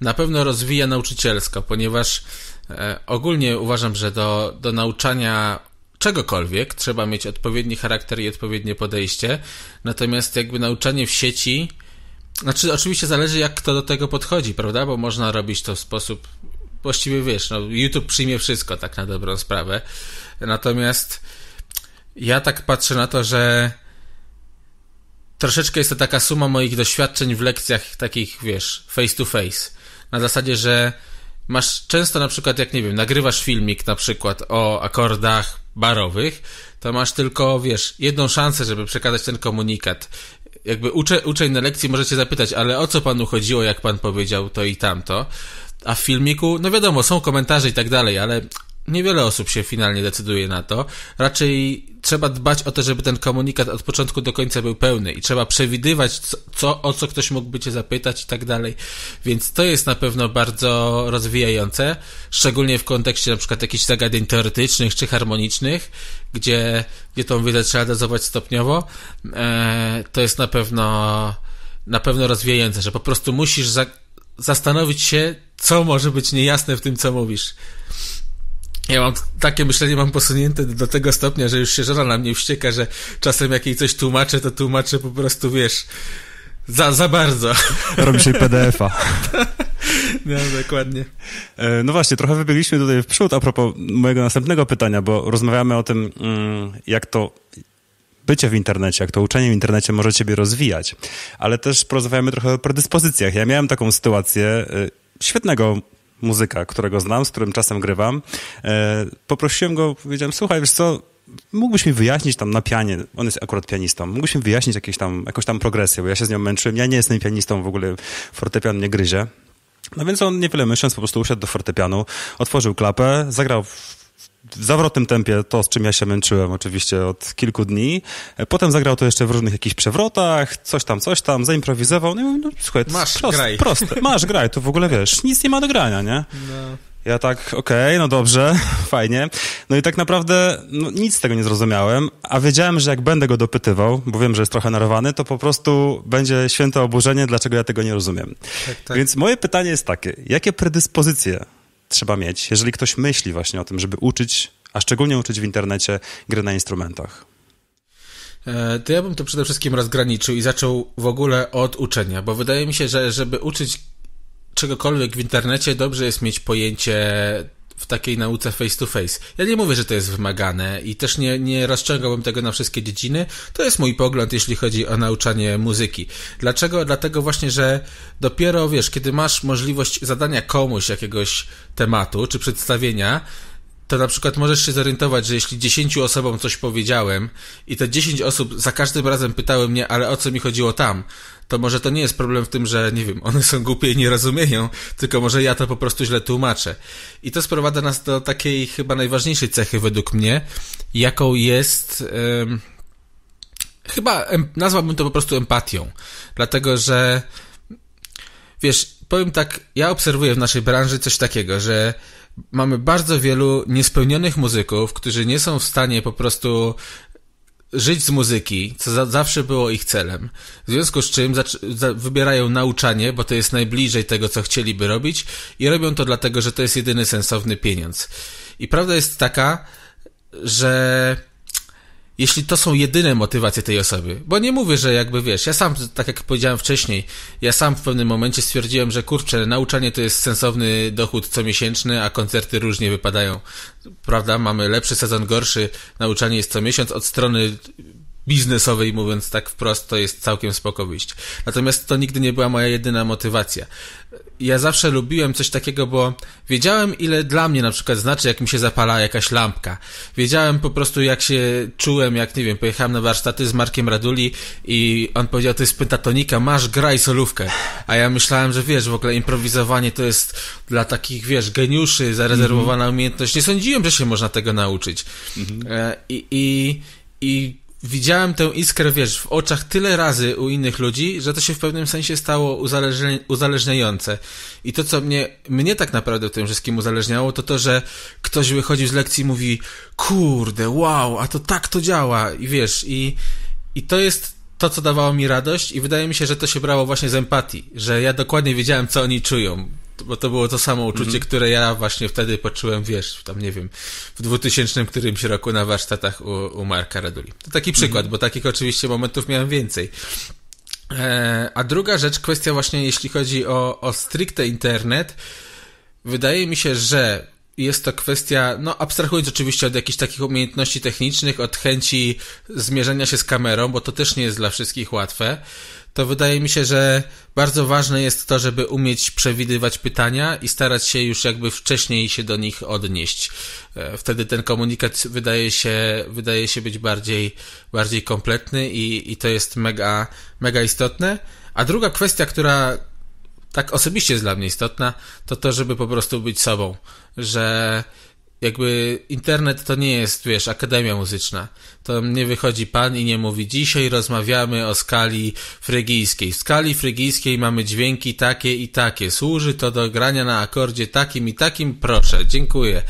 Na pewno rozwija nauczycielsko, ponieważ e, ogólnie uważam, że do, do nauczania czegokolwiek trzeba mieć odpowiedni charakter i odpowiednie podejście. Natomiast jakby nauczanie w sieci, znaczy oczywiście zależy jak kto do tego podchodzi, prawda? Bo można robić to w sposób właściwie wiesz, no YouTube przyjmie wszystko tak na dobrą sprawę. Natomiast ja tak patrzę na to, że troszeczkę jest to taka suma moich doświadczeń w lekcjach takich, wiesz, face to face. Na zasadzie, że masz często na przykład, jak nie wiem, nagrywasz filmik na przykład o akordach barowych, to masz tylko, wiesz, jedną szansę, żeby przekazać ten komunikat. Jakby ucze, uczeń na lekcji możecie zapytać, ale o co panu chodziło, jak pan powiedział to i tamto. A w filmiku, no wiadomo, są komentarze i tak dalej, ale niewiele osób się finalnie decyduje na to. Raczej trzeba dbać o to, żeby ten komunikat od początku do końca był pełny i trzeba przewidywać, co, co, o co ktoś mógłby cię zapytać i tak dalej. Więc to jest na pewno bardzo rozwijające, szczególnie w kontekście na przykład jakichś zagadnień teoretycznych czy harmonicznych, gdzie, gdzie tą wiedzę trzeba dozować stopniowo. E, to jest na pewno, na pewno rozwijające, że po prostu musisz za, zastanowić się, co może być niejasne w tym, co mówisz. Ja mam takie myślenie, mam posunięte do tego stopnia, że już się żona na mnie wścieka, że czasem jak jej coś tłumaczę, to tłumaczę po prostu, wiesz, za, za bardzo. Robisz jej PDF-a. No, dokładnie. E, no właśnie, trochę wybiegliśmy tutaj w przód a propos mojego następnego pytania, bo rozmawiamy o tym, mm, jak to bycie w internecie, jak to uczenie w internecie może ciebie rozwijać. Ale też porozmawiamy trochę o predyspozycjach. Ja miałem taką sytuację y, świetnego muzyka, którego znam, z którym czasem grywam. E, poprosiłem go, powiedziałem, słuchaj, wiesz co, mógłbyś mi wyjaśnić tam na pianie, on jest akurat pianistą, mógłbyś mi wyjaśnić jakieś tam, jakąś tam progresję, bo ja się z nią męczyłem, ja nie jestem pianistą w ogóle, fortepian nie gryzie. No więc on niewiele myśląc po prostu usiadł do fortepianu, otworzył klapę, zagrał w zawrotnym tempie to, z czym ja się męczyłem oczywiście od kilku dni. Potem zagrał to jeszcze w różnych jakichś przewrotach, coś tam, coś tam, zaimprowizował. No, no słuchaj, masz, prost, graj. proste, masz, graj, to w ogóle wiesz, nic nie ma do grania, nie? No. Ja tak, okej, okay, no dobrze, fajnie. No i tak naprawdę no, nic z tego nie zrozumiałem, a wiedziałem, że jak będę go dopytywał, bo wiem, że jest trochę narwany, to po prostu będzie święte oburzenie, dlaczego ja tego nie rozumiem. Tak, tak. Więc moje pytanie jest takie, jakie predyspozycje trzeba mieć, jeżeli ktoś myśli właśnie o tym, żeby uczyć, a szczególnie uczyć w internecie gry na instrumentach? E, to ja bym to przede wszystkim rozgraniczył i zaczął w ogóle od uczenia, bo wydaje mi się, że żeby uczyć czegokolwiek w internecie, dobrze jest mieć pojęcie w takiej nauce face to face. Ja nie mówię, że to jest wymagane i też nie, nie rozciągałbym tego na wszystkie dziedziny. To jest mój pogląd, jeśli chodzi o nauczanie muzyki. Dlaczego? Dlatego właśnie, że dopiero wiesz, kiedy masz możliwość zadania komuś jakiegoś tematu czy przedstawienia, to na przykład możesz się zorientować, że jeśli 10 osobom coś powiedziałem i te 10 osób za każdym razem pytały mnie, ale o co mi chodziło tam, to może to nie jest problem w tym, że nie wiem, one są głupie i nie rozumieją, tylko może ja to po prostu źle tłumaczę. I to sprowadza nas do takiej chyba najważniejszej cechy według mnie, jaką jest. chyba nazwałbym to po prostu empatią. Dlatego, że wiesz, powiem tak, ja obserwuję w naszej branży coś takiego, że mamy bardzo wielu niespełnionych muzyków, którzy nie są w stanie po prostu żyć z muzyki, co za, zawsze było ich celem. W związku z czym za, za, wybierają nauczanie, bo to jest najbliżej tego, co chcieliby robić, i robią to dlatego, że to jest jedyny sensowny pieniądz. I prawda jest taka, że jeśli to są jedyne motywacje tej osoby. Bo nie mówię, że jakby wiesz, ja sam, tak jak powiedziałem wcześniej, ja sam w pewnym momencie stwierdziłem, że kurczę, nauczanie to jest sensowny dochód comiesięczny, a koncerty różnie wypadają. Prawda? Mamy lepszy sezon, gorszy, nauczanie jest co miesiąc od strony biznesowej, mówiąc tak wprost, to jest całkiem spoko wyjść. Natomiast to nigdy nie była moja jedyna motywacja. Ja zawsze lubiłem coś takiego, bo wiedziałem, ile dla mnie na przykład znaczy, jak mi się zapala jakaś lampka. Wiedziałem po prostu, jak się czułem, jak nie wiem, pojechałem na warsztaty z Markiem Raduli i on powiedział, to jest pentatonika, masz, graj solówkę. A ja myślałem, że wiesz, w ogóle improwizowanie to jest dla takich, wiesz, geniuszy zarezerwowana mhm. umiejętność. Nie sądziłem, że się można tego nauczyć. Mhm. E, I, i, i widziałem tę iskrę, wiesz, w oczach tyle razy u innych ludzi, że to się w pewnym sensie stało uzależni uzależniające. I to, co mnie, mnie tak naprawdę w tym wszystkim uzależniało, to to, że ktoś wychodzi z lekcji i mówi, kurde, wow, a to tak to działa. I wiesz, i, i to jest to, co dawało mi radość i wydaje mi się, że to się brało właśnie z empatii, że ja dokładnie wiedziałem, co oni czują bo to było to samo uczucie, mm. które ja właśnie wtedy poczułem, wiesz, tam nie wiem, w 2000 którymś roku na warsztatach u, u Marka Raduli. To taki mhm. przykład, mm. bo takich oczywiście momentów miałem więcej. E, a druga rzecz, kwestia właśnie jeśli chodzi o, o stricte internet, wydaje mi się, że jest to kwestia, no abstrahując oczywiście od jakichś takich umiejętności technicznych, od chęci zmierzenia się z kamerą, bo to też nie jest dla wszystkich łatwe to wydaje mi się, że bardzo ważne jest to, żeby umieć przewidywać pytania i starać się już jakby wcześniej się do nich odnieść. E, wtedy ten komunikat wydaje się, wydaje się być bardziej, bardziej kompletny i, i to jest mega, mega istotne. A druga kwestia, która tak osobiście jest dla mnie istotna, to to, żeby po prostu być sobą, że jakby internet to nie jest, wiesz, akademia muzyczna. To nie wychodzi pan i nie mówi, dzisiaj rozmawiamy o skali frygijskiej. W skali frygijskiej mamy dźwięki takie i takie. Służy to do grania na akordzie takim i takim, proszę, dziękuję.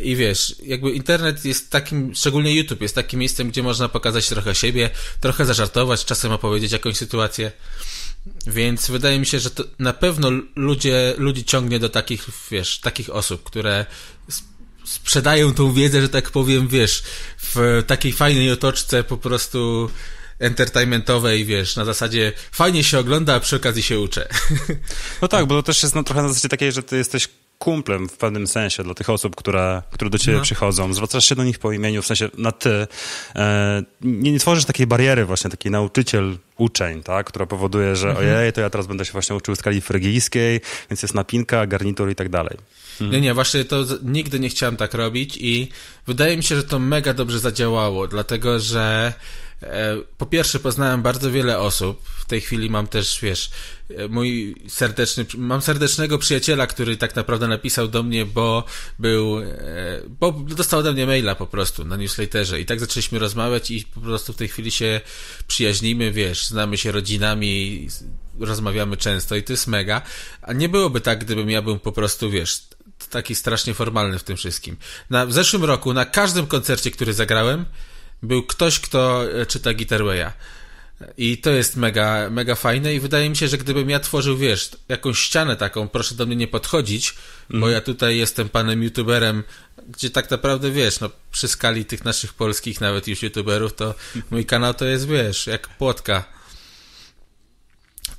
I wiesz, jakby internet jest takim, szczególnie YouTube jest takim miejscem, gdzie można pokazać trochę siebie, trochę zażartować, czasem opowiedzieć jakąś sytuację. Więc wydaje mi się, że to na pewno ludzie, ludzi ciągnie do takich, wiesz, takich osób, które sprzedają tą wiedzę, że tak powiem, wiesz, w takiej fajnej otoczce po prostu entertainmentowej, wiesz, na zasadzie fajnie się ogląda, a przy okazji się uczę. No tak, bo to też jest no, trochę na zasadzie takiej, że ty jesteś kumplem w pewnym sensie dla tych osób, które, które do ciebie no. przychodzą. Zwracasz się do nich po imieniu, w sensie na ty. E, nie, nie, tworzysz takiej bariery właśnie, taki nauczyciel uczeń, tak, która powoduje, że mhm. ojej, to ja teraz będę się właśnie uczył skali frygijskiej, więc jest napinka, garnitur i tak dalej. Hmm. Nie, nie, właśnie to nigdy nie chciałem tak robić i wydaje mi się, że to mega dobrze zadziałało, dlatego że e, po pierwsze poznałem bardzo wiele osób. W tej chwili mam też, wiesz, e, mój serdeczny, mam serdecznego przyjaciela, który tak naprawdę napisał do mnie, bo był, e, bo dostał ode mnie maila po prostu na newsletterze i tak zaczęliśmy rozmawiać i po prostu w tej chwili się przyjaźnimy, wiesz, znamy się rodzinami, rozmawiamy często i to jest mega. A nie byłoby tak, gdybym ja był po prostu, wiesz, taki strasznie formalny w tym wszystkim. Na, w zeszłym roku na każdym koncercie, który zagrałem, był ktoś, kto e, czyta Guitarwaya. I to jest mega, mega fajne i wydaje mi się, że gdybym ja tworzył, wiesz, jakąś ścianę taką, proszę do mnie nie podchodzić, mm. bo mhm. ja tutaj jestem panem youtuberem, gdzie tak naprawdę, wiesz, no przy skali tych naszych polskich nawet już youtuberów, to mój kanał to jest, wiesz, jak płotka.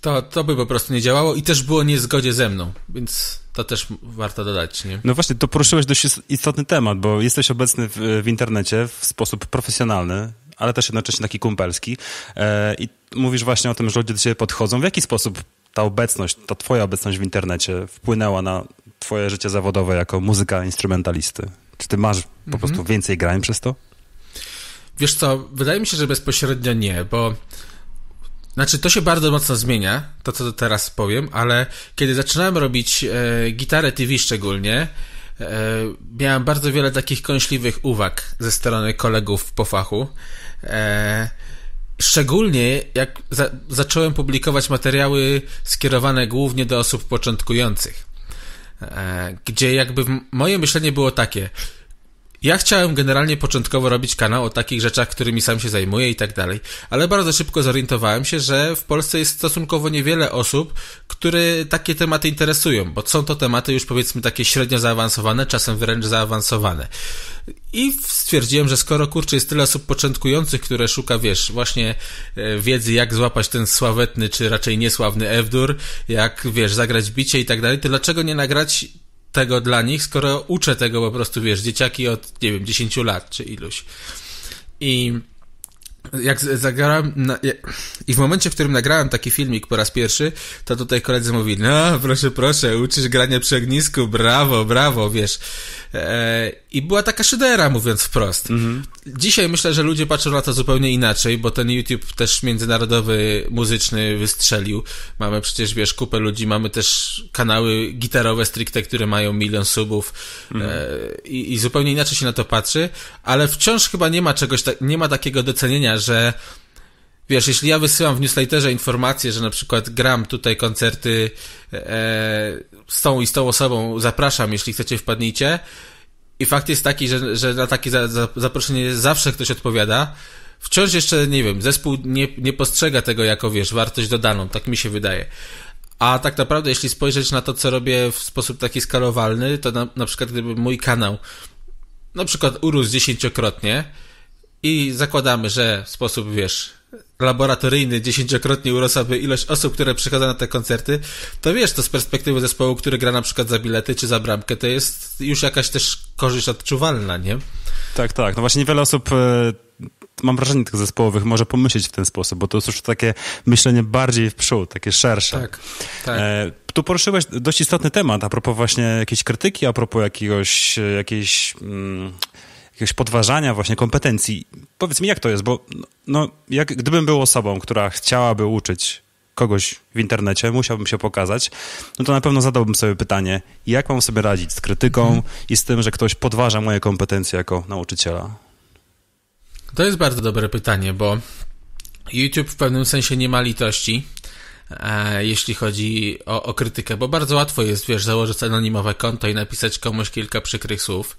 To, to by po prostu nie działało i też było niezgodzie ze mną, więc to też warto dodać, nie? No właśnie, to poruszyłeś dość istotny temat, bo jesteś obecny w, w internecie w sposób profesjonalny, ale też jednocześnie taki kumpelski e, i mówisz właśnie o tym, że ludzie do ciebie podchodzą. W jaki sposób ta obecność, ta twoja obecność w internecie wpłynęła na twoje życie zawodowe jako muzyka instrumentalisty? Czy ty masz po mhm. prostu więcej grań przez to? Wiesz co, wydaje mi się, że bezpośrednio nie, bo znaczy, to się bardzo mocno zmienia, to co teraz powiem, ale kiedy zaczynałem robić e, gitarę TV szczególnie, e, miałem bardzo wiele takich kąśliwych uwag ze strony kolegów po fachu. E, szczególnie jak za zacząłem publikować materiały skierowane głównie do osób początkujących. E, gdzie jakby moje myślenie było takie, ja chciałem generalnie początkowo robić kanał o takich rzeczach, którymi sam się zajmuję i tak dalej, ale bardzo szybko zorientowałem się, że w Polsce jest stosunkowo niewiele osób, które takie tematy interesują, bo są to tematy już powiedzmy takie średnio zaawansowane, czasem wręcz zaawansowane. I stwierdziłem, że skoro kurczę jest tyle osób początkujących, które szuka, wiesz, właśnie e, wiedzy, jak złapać ten sławetny, czy raczej niesławny Ewdur, jak wiesz, zagrać bicie i tak dalej, to dlaczego nie nagrać tego dla nich, skoro uczę tego po prostu, wiesz, dzieciaki od, nie wiem, 10 lat czy iluś. I jak zagrałem na... i w momencie, w którym nagrałem taki filmik po raz pierwszy, to tutaj koledzy mówili, no proszę, proszę, uczysz grania przy ognisku, brawo, brawo, wiesz. E, I była taka szydera, mówiąc wprost. Mhm. Dzisiaj myślę, że ludzie patrzą na to zupełnie inaczej, bo ten YouTube też międzynarodowy, muzyczny wystrzelił. Mamy przecież, wiesz, kupę ludzi, mamy też kanały gitarowe stricte, które mają milion subów e, mhm. I, i zupełnie inaczej się na to patrzy, ale wciąż chyba nie ma czegoś, nie ma takiego docenienia, że wiesz, jeśli ja wysyłam w newsletterze informację, że na przykład gram tutaj koncerty e, e, z tą i z tą osobą, zapraszam, jeśli chcecie wpadnijcie. I fakt jest taki, że, że na takie za, za, zaproszenie zawsze ktoś odpowiada. Wciąż jeszcze, nie wiem, zespół nie, nie postrzega tego jako, wiesz, wartość dodaną, tak mi się wydaje. A tak naprawdę, jeśli spojrzeć na to, co robię w sposób taki skalowalny, to na, na przykład gdyby mój kanał na przykład urósł dziesięciokrotnie i zakładamy, że w sposób, wiesz, laboratoryjny dziesięciokrotnie urosłaby ilość osób, które przychodzą na te koncerty, to wiesz, to z perspektywy zespołu, który gra na przykład za bilety czy za bramkę, to jest już jakaś też korzyść odczuwalna, nie? Tak, tak. No właśnie niewiele osób e, mam wrażenie tych zespołowych może pomyśleć w ten sposób, bo to jest już takie myślenie bardziej w przód, takie szersze. Tak, tak. E, tu poruszyłeś dość istotny temat a propos właśnie jakiejś krytyki, a propos jakiegoś, e, jakiejś mm, jakiegoś podważania właśnie kompetencji. Powiedz mi, jak to jest, bo no, jak, gdybym był osobą, która chciałaby uczyć kogoś w internecie, musiałbym się pokazać, no to na pewno zadałbym sobie pytanie, jak mam sobie radzić z krytyką mhm. i z tym, że ktoś podważa moje kompetencje jako nauczyciela? To jest bardzo dobre pytanie, bo YouTube w pewnym sensie nie ma litości, e, jeśli chodzi o, o krytykę, bo bardzo łatwo jest, wiesz, założyć anonimowe konto i napisać komuś kilka przykrych słów.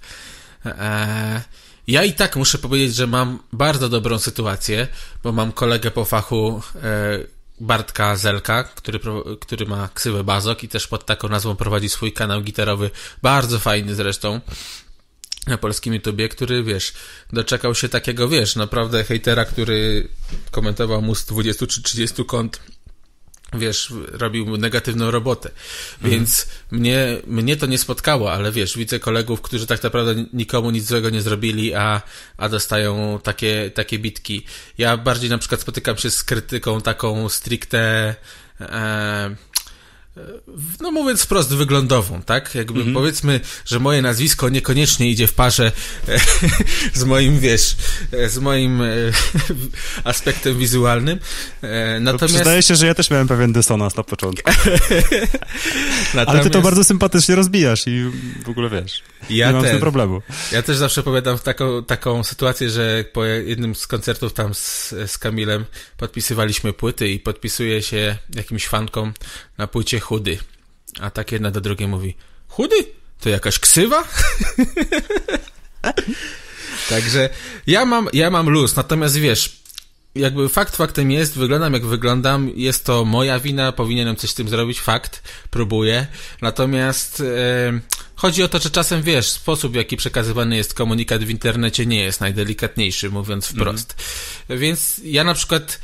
E, e, ja i tak muszę powiedzieć, że mam bardzo dobrą sytuację, bo mam kolegę po fachu e, Bartka Zelka, który, który ma ksywę Bazok i też pod taką nazwą prowadzi swój kanał gitarowy, bardzo fajny zresztą, na polskim YouTubie, który, wiesz, doczekał się takiego, wiesz, naprawdę hejtera, który komentował mu z 20 czy 30 kont wiesz, robił negatywną robotę. Więc mhm. mnie, mnie to nie spotkało, ale wiesz, widzę kolegów, którzy tak naprawdę nikomu nic złego nie zrobili, a, a dostają takie, takie bitki. Ja bardziej na przykład spotykam się z krytyką taką stricte, e, E, no mówiąc wprost, wyglądową, tak? Jakby mhm. powiedzmy, że moje nazwisko niekoniecznie idzie w parze e, z moim, wiesz, e, z moim aspektem wizualnym. No, natomiast... się, że ja też miałem pewien dysonans na początku. Natomiast... Ale ty to bardzo sympatycznie rozbijasz i w ogóle wiesz, ja nie mam z tym problemu. Ja też zawsze opowiadam taką, taką sytuację, że po jednym z koncertów tam z, z Kamilem podpisywaliśmy płyty i podpisuje się jakimś fankom na płycie chudy. A tak jedna do drugiej mówi, chudy? To jakaś ksywa? Także ja mam, ja mam luz, natomiast wiesz, jakby fakt faktem jest, wyglądam jak wyglądam, jest to moja wina, powinienem coś z tym zrobić, fakt, próbuję. Natomiast e, chodzi o to, że czasem wiesz, sposób w jaki przekazywany jest komunikat w internecie nie jest najdelikatniejszy, mówiąc wprost. Mhm. Więc ja na przykład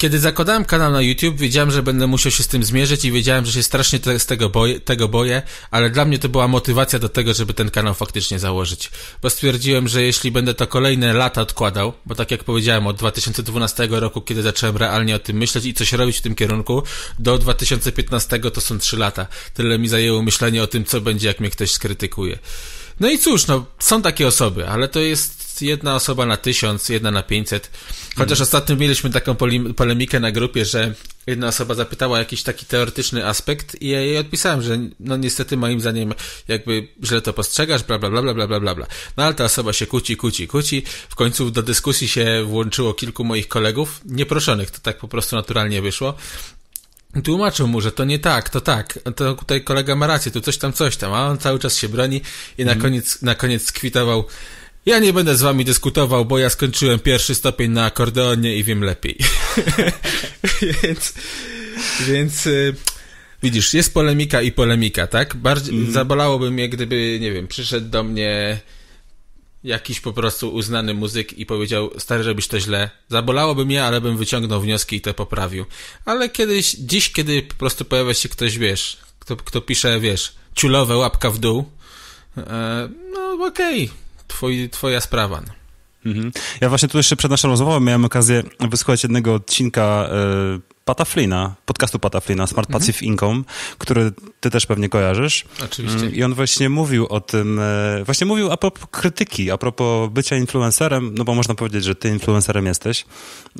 kiedy zakładałem kanał na YouTube, wiedziałem, że będę musiał się z tym zmierzyć i wiedziałem, że się strasznie te, z tego boję, tego boję, ale dla mnie to była motywacja do tego, żeby ten kanał faktycznie założyć. Bo stwierdziłem, że jeśli będę to kolejne lata odkładał, bo tak jak powiedziałem, od 2012 roku, kiedy zacząłem realnie o tym myśleć i coś robić w tym kierunku, do 2015 to są 3 lata. Tyle mi zajęło myślenie o tym, co będzie, jak mnie ktoś skrytykuje. No i cóż, no, są takie osoby, ale to jest jedna osoba na tysiąc, jedna na pięćset. Chociaż hmm. ostatnio mieliśmy taką polemikę na grupie, że jedna osoba zapytała jakiś taki teoretyczny aspekt i ja jej odpisałem, że no niestety moim zdaniem jakby źle to postrzegasz, bla, bla, bla, bla, bla, bla, bla. No ale ta osoba się kłóci, kłóci, kłóci. W końcu do dyskusji się włączyło kilku moich kolegów, nieproszonych, to tak po prostu naturalnie wyszło. Tłumaczył mu, że to nie tak, to tak, to tutaj kolega ma rację, tu coś tam, coś tam, a on cały czas się broni i na, mhm. koniec, na koniec skwitował ja nie będę z wami dyskutował, bo ja skończyłem pierwszy stopień na akordeonie i wiem lepiej. więc, więc y, widzisz, jest polemika i polemika, tak? Bardziej, mm. Zabolałoby mnie, gdyby, nie wiem, przyszedł do mnie jakiś po prostu uznany muzyk i powiedział, stary, robisz to źle. Zabolałoby mnie, ale bym wyciągnął wnioski i to poprawił. Ale kiedyś, dziś, kiedy po prostu pojawia się ktoś, wiesz, kto, kto pisze, wiesz, ciulowe łapka w dół, e, no okej, okay. twoja sprawa. No. Mhm. Ja właśnie tu jeszcze przed naszą rozmową miałem okazję wysłuchać jednego odcinka e, Pata Flina, podcastu Pata Flina, Smart mhm. Passive mhm. Income, który ty też pewnie kojarzysz. Oczywiście. Mm. I on właśnie mówił o tym, e, właśnie mówił a propos krytyki, a propos bycia influencerem, no bo można powiedzieć, że ty influencerem jesteś.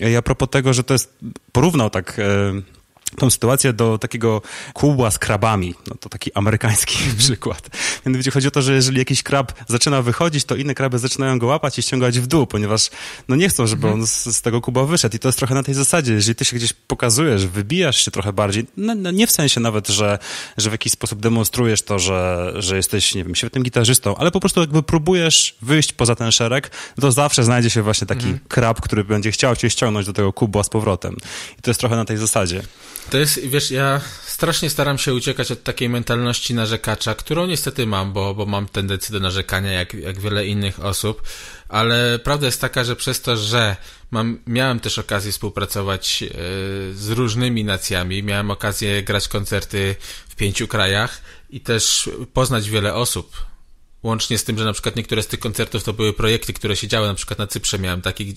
E, I a propos tego, że to jest, porównał tak e, tą sytuację do takiego kubła z krabami. No to taki amerykański mhm. przykład. Mianowicie chodzi o to, że jeżeli jakiś krab zaczyna wychodzić, to inne kraby zaczynają go łapać i ściągać w dół, ponieważ no nie chcą, żeby mhm. on z, z tego kuba wyszedł. I to jest trochę na tej zasadzie. Jeżeli ty się gdzieś pokazujesz, wybijasz się trochę bardziej, no, no nie w sensie nawet, że, że w jakiś sposób demonstrujesz to, że, że jesteś, nie wiem, świetnym gitarzystą, ale po prostu jakby próbujesz wyjść poza ten szereg, no to zawsze znajdzie się właśnie taki mhm. krab, który będzie chciał cię ściągnąć do tego kubła z powrotem. I to jest trochę na tej zasadzie. To jest, wiesz, ja strasznie staram się uciekać od takiej mentalności narzekacza, którą niestety mam, bo, bo mam tendencję do narzekania jak, jak wiele innych osób, ale prawda jest taka, że przez to, że mam, miałem też okazję współpracować e, z różnymi nacjami, miałem okazję grać koncerty w pięciu krajach i też poznać wiele osób Łącznie z tym, że na przykład niektóre z tych koncertów to były projekty, które się działy, na przykład na Cyprze miałem taki,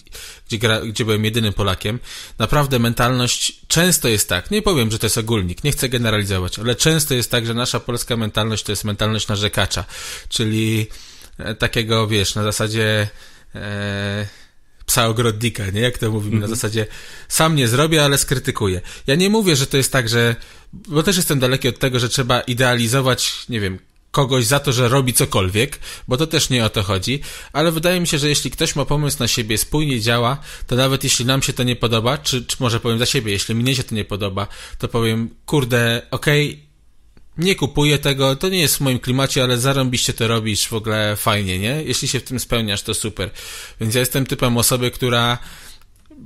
gdzie, gra, gdzie byłem jedynym Polakiem. Naprawdę mentalność często jest tak, nie powiem, że to jest ogólnik, nie chcę generalizować, ale często jest tak, że nasza polska mentalność to jest mentalność narzekacza, czyli e, takiego, wiesz, na zasadzie e, psa ogrodnika, nie? Jak to mówimy, mm na mhm. zasadzie sam nie zrobię, ale skrytykuję. Ja nie mówię, że to jest tak, że bo też jestem daleki od tego, że trzeba idealizować, nie wiem, kogoś za to, że robi cokolwiek, bo to też nie o to chodzi, ale wydaje mi się, że jeśli ktoś ma pomysł na siebie, spójnie działa, to nawet jeśli nam się to nie podoba, czy, czy może powiem za siebie, jeśli mnie się to nie podoba, to powiem, kurde, okej, okay, nie kupuję tego, to nie jest w moim klimacie, ale zarąbiście to robisz w ogóle fajnie, nie? Jeśli się w tym spełniasz, to super. Więc ja jestem typem osoby, która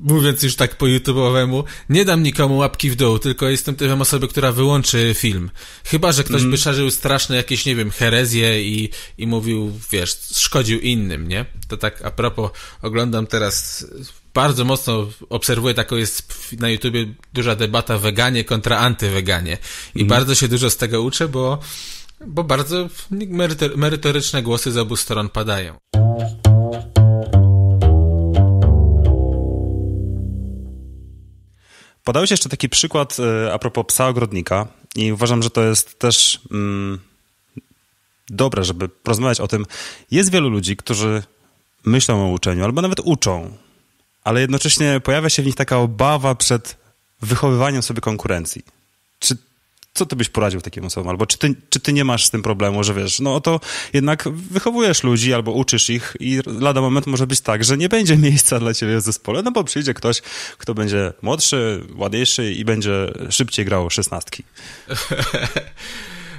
mówiąc już tak po YouTube'owemu, nie dam nikomu łapki w dół, tylko jestem typem osoby, która wyłączy film. Chyba, że ktoś mm. by szerzył straszne jakieś, nie wiem, herezje i, i mówił, wiesz, szkodził innym, nie? To tak a propos, oglądam teraz, bardzo mocno obserwuję, taką jest na YouTubie duża debata weganie kontra antyweganie. I mm. bardzo się dużo z tego uczę, bo, bo bardzo merytoryczne głosy z obu stron padają. Podałeś jeszcze taki przykład y, a propos psa ogrodnika i uważam, że to jest też mm, dobre, żeby porozmawiać o tym. Jest wielu ludzi, którzy myślą o uczeniu albo nawet uczą, ale jednocześnie pojawia się w nich taka obawa przed wychowywaniem sobie konkurencji. Czy co ty byś poradził takim osobom? Albo czy ty, czy ty nie masz z tym problemu, że wiesz, no to jednak wychowujesz ludzi albo uczysz ich i lada moment może być tak, że nie będzie miejsca dla ciebie w zespole, no bo przyjdzie ktoś, kto będzie młodszy, ładniejszy i będzie szybciej grał szesnastki.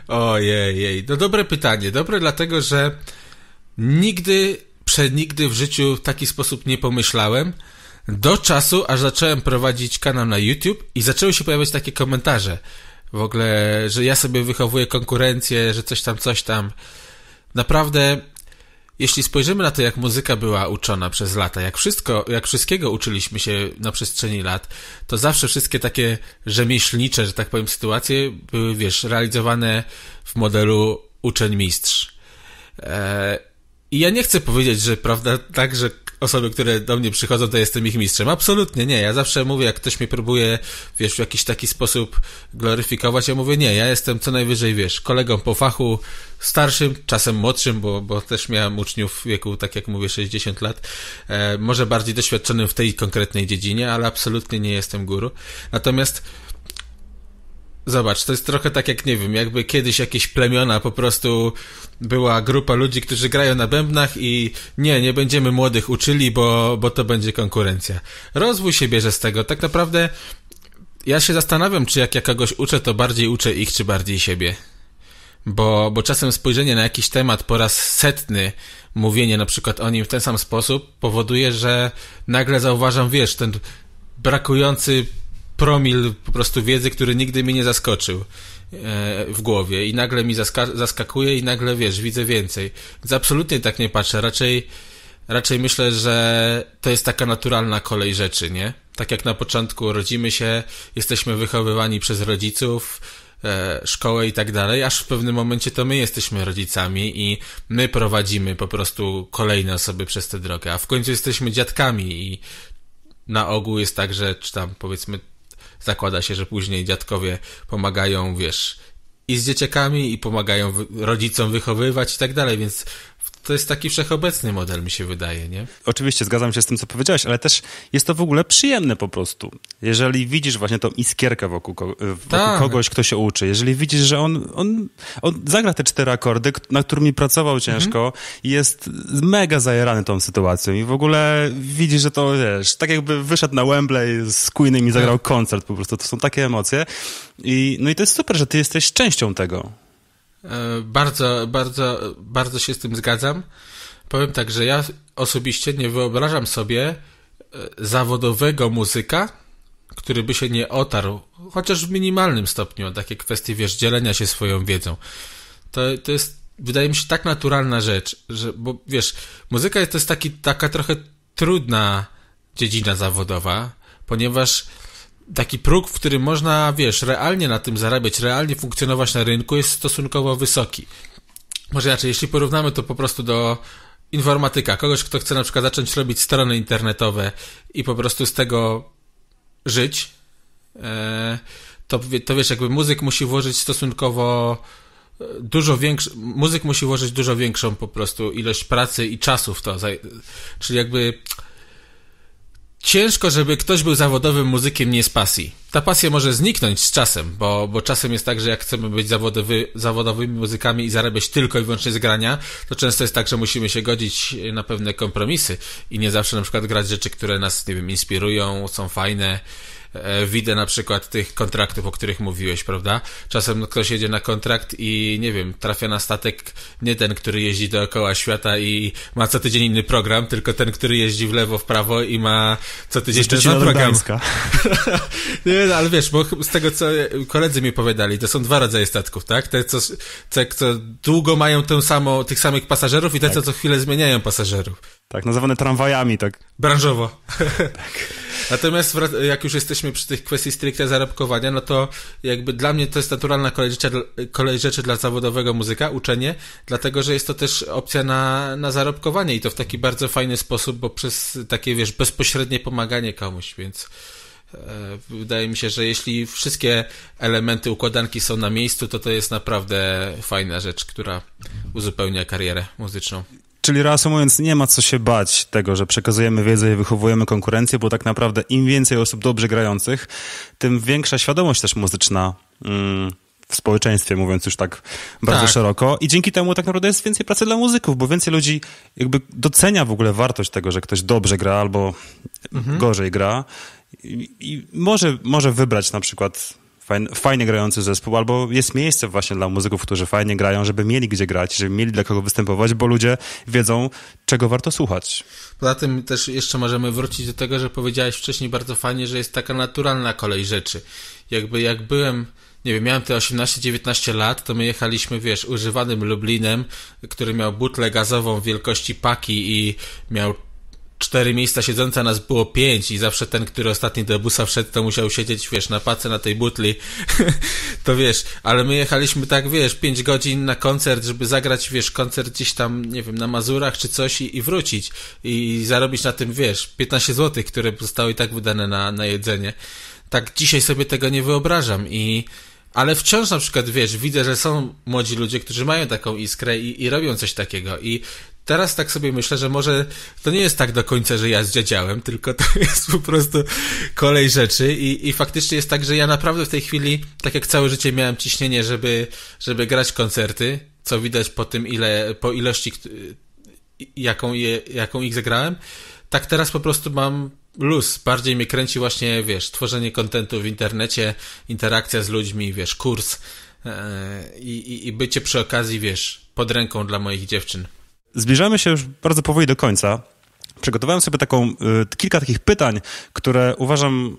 Ojej, No dobre pytanie. Dobre dlatego, że nigdy, przenigdy w życiu w taki sposób nie pomyślałem, do czasu, aż zacząłem prowadzić kanał na YouTube i zaczęły się pojawiać takie komentarze – w ogóle, że ja sobie wychowuję konkurencję, że coś tam, coś tam. Naprawdę, jeśli spojrzymy na to, jak muzyka była uczona przez lata, jak wszystko, jak wszystkiego uczyliśmy się na przestrzeni lat, to zawsze wszystkie takie rzemieślnicze, że tak powiem, sytuacje były, wiesz, realizowane w modelu uczeń-mistrz. Eee, I ja nie chcę powiedzieć, że prawda, tak, że osoby, które do mnie przychodzą, to jestem ich mistrzem. Absolutnie nie. Ja zawsze mówię, jak ktoś mnie próbuje, wiesz, w jakiś taki sposób gloryfikować, ja mówię, nie, ja jestem co najwyżej, wiesz, kolegą po fachu, starszym, czasem młodszym, bo, bo też miałem uczniów w wieku, tak jak mówię, 60 lat, e, może bardziej doświadczonym w tej konkretnej dziedzinie, ale absolutnie nie jestem guru. Natomiast Zobacz, to jest trochę tak jak, nie wiem, jakby kiedyś jakieś plemiona po prostu była grupa ludzi, którzy grają na bębnach i nie, nie będziemy młodych uczyli, bo, bo to będzie konkurencja. Rozwój się bierze z tego. Tak naprawdę ja się zastanawiam, czy jak ja kogoś uczę, to bardziej uczę ich, czy bardziej siebie. Bo, bo czasem spojrzenie na jakiś temat po raz setny, mówienie na przykład o nim w ten sam sposób powoduje, że nagle zauważam, wiesz, ten brakujący promil po prostu wiedzy, który nigdy mnie nie zaskoczył e, w głowie i nagle mi zaska- zaskakuje i nagle, wiesz, widzę więcej. Więc absolutnie tak nie patrzę. Raczej, raczej myślę, że to jest taka naturalna kolej rzeczy, nie? Tak jak na początku rodzimy się, jesteśmy wychowywani przez rodziców, e, szkołę i tak dalej, aż w pewnym momencie to my jesteśmy rodzicami i my prowadzimy po prostu kolejne osoby przez tę drogę, a w końcu jesteśmy dziadkami i na ogół jest tak, że czy tam powiedzmy zakłada się, że później dziadkowie pomagają, wiesz, i z dzieciakami, i pomagają rodzicom wychowywać i tak dalej, więc to jest taki wszechobecny model, mi się wydaje, nie? Oczywiście zgadzam się z tym, co powiedziałeś, ale też jest to w ogóle przyjemne po prostu. Jeżeli widzisz właśnie tą iskierkę wokół, wokół tak. kogoś, kto się uczy, jeżeli widzisz, że on, on, on zagra te cztery akordy, na którymi pracował mhm. ciężko i jest mega zajerany tą sytuacją i w ogóle widzisz, że to, wiesz, tak jakby wyszedł na Wembley z Queenem i zagrał tak. koncert po prostu. To są takie emocje i no i to jest super, że ty jesteś częścią tego. E, bardzo, bardzo, bardzo się z tym zgadzam. Powiem tak, że ja osobiście nie wyobrażam sobie e, zawodowego muzyka, który by się nie otarł, chociaż w minimalnym stopniu, o takie kwestie, wiesz, dzielenia się swoją wiedzą. To, to jest, wydaje mi się, tak naturalna rzecz, że, bo wiesz, muzyka jest, to jest taki, taka trochę trudna dziedzina zawodowa, ponieważ taki próg, w którym można, wiesz, realnie na tym zarabiać, realnie funkcjonować na rynku jest stosunkowo wysoki. Może inaczej, jeśli porównamy to po prostu do informatyka, kogoś, kto chce na przykład zacząć robić strony internetowe i po prostu z tego żyć, e, to, to wiesz, jakby muzyk musi włożyć stosunkowo e, dużo większą, muzyk musi włożyć dużo większą po prostu ilość pracy i czasu w to. Czyli jakby Ciężko, żeby ktoś był zawodowym muzykiem nie z pasji. Ta pasja może zniknąć z czasem, bo, bo czasem jest tak, że jak chcemy być zawodowy, zawodowymi muzykami i zarabiać tylko i wyłącznie z grania, to często jest tak, że musimy się godzić na pewne kompromisy i nie zawsze na przykład grać rzeczy, które nas, nie wiem, inspirują, są fajne E, widzę na przykład tych kontraktów, o których mówiłeś, prawda? Czasem ktoś jedzie na kontrakt i nie wiem, trafia na statek nie ten, który jeździ dookoła świata i ma co tydzień inny program, tylko ten, który jeździ w lewo, w prawo i ma co tydzień Jeszcze ten sam program. nie, no, ale wiesz, bo z tego, co koledzy mi opowiadali, to są dwa rodzaje statków, tak? Te, co, te, co długo mają tę samo, tych samych pasażerów i te, tak. co co chwilę zmieniają pasażerów. Tak, nazywane tramwajami, tak. Branżowo. Tak. Natomiast jak już jesteśmy przy tych kwestii stricte zarobkowania, no to jakby dla mnie to jest naturalna kolej rzeczy, kolej rzeczy dla zawodowego muzyka, uczenie, dlatego że jest to też opcja na, na zarobkowanie i to w taki bardzo fajny sposób, bo przez takie, wiesz, bezpośrednie pomaganie komuś, więc... E, wydaje mi się, że jeśli wszystkie elementy układanki są na miejscu, to to jest naprawdę fajna rzecz, która uzupełnia karierę muzyczną. Czyli reasumując, nie ma co się bać tego, że przekazujemy wiedzę i wychowujemy konkurencję, bo tak naprawdę im więcej osób dobrze grających, tym większa świadomość też muzyczna mm, w społeczeństwie, mówiąc już tak bardzo tak. szeroko. I dzięki temu tak naprawdę jest więcej pracy dla muzyków, bo więcej ludzi jakby docenia w ogóle wartość tego, że ktoś dobrze gra albo mhm. gorzej gra. I, i może, może wybrać na przykład fajny, fajnie grający zespół, albo jest miejsce właśnie dla muzyków, którzy fajnie grają, żeby mieli gdzie grać, żeby mieli dla kogo występować, bo ludzie wiedzą, czego warto słuchać. Poza tym też jeszcze możemy wrócić do tego, że powiedziałeś wcześniej bardzo fajnie, że jest taka naturalna kolej rzeczy. Jakby jak byłem nie wiem, miałem te 18-19 lat, to my jechaliśmy, wiesz, używanym Lublinem, który miał butlę gazową wielkości paki i miał cztery miejsca siedzące, nas było pięć i zawsze ten, który ostatni do busa wszedł, to musiał siedzieć, wiesz, na pace na tej butli. to wiesz, ale my jechaliśmy tak, wiesz, pięć godzin na koncert, żeby zagrać, wiesz, koncert gdzieś tam, nie wiem, na Mazurach czy coś i, i wrócić i zarobić na tym, wiesz, 15 zł, które zostały i tak wydane na, na jedzenie. Tak dzisiaj sobie tego nie wyobrażam i ale wciąż na przykład, wiesz, widzę, że są młodzi ludzie, którzy mają taką iskrę i, i robią coś takiego. I teraz tak sobie myślę, że może to nie jest tak do końca, że ja zdziedziałem, tylko to jest po prostu kolej rzeczy i, i faktycznie jest tak, że ja naprawdę w tej chwili, tak jak całe życie miałem ciśnienie, żeby, żeby grać koncerty, co widać po tym, ile, po ilości, jaką, je, jaką ich zagrałem, tak teraz po prostu mam luz. Bardziej mnie kręci właśnie, wiesz, tworzenie kontentu w internecie, interakcja z ludźmi, wiesz, kurs e, i, i bycie przy okazji, wiesz, pod ręką dla moich dziewczyn. Zbliżamy się już bardzo powoli do końca. Przygotowałem sobie taką, y, kilka takich pytań, które uważam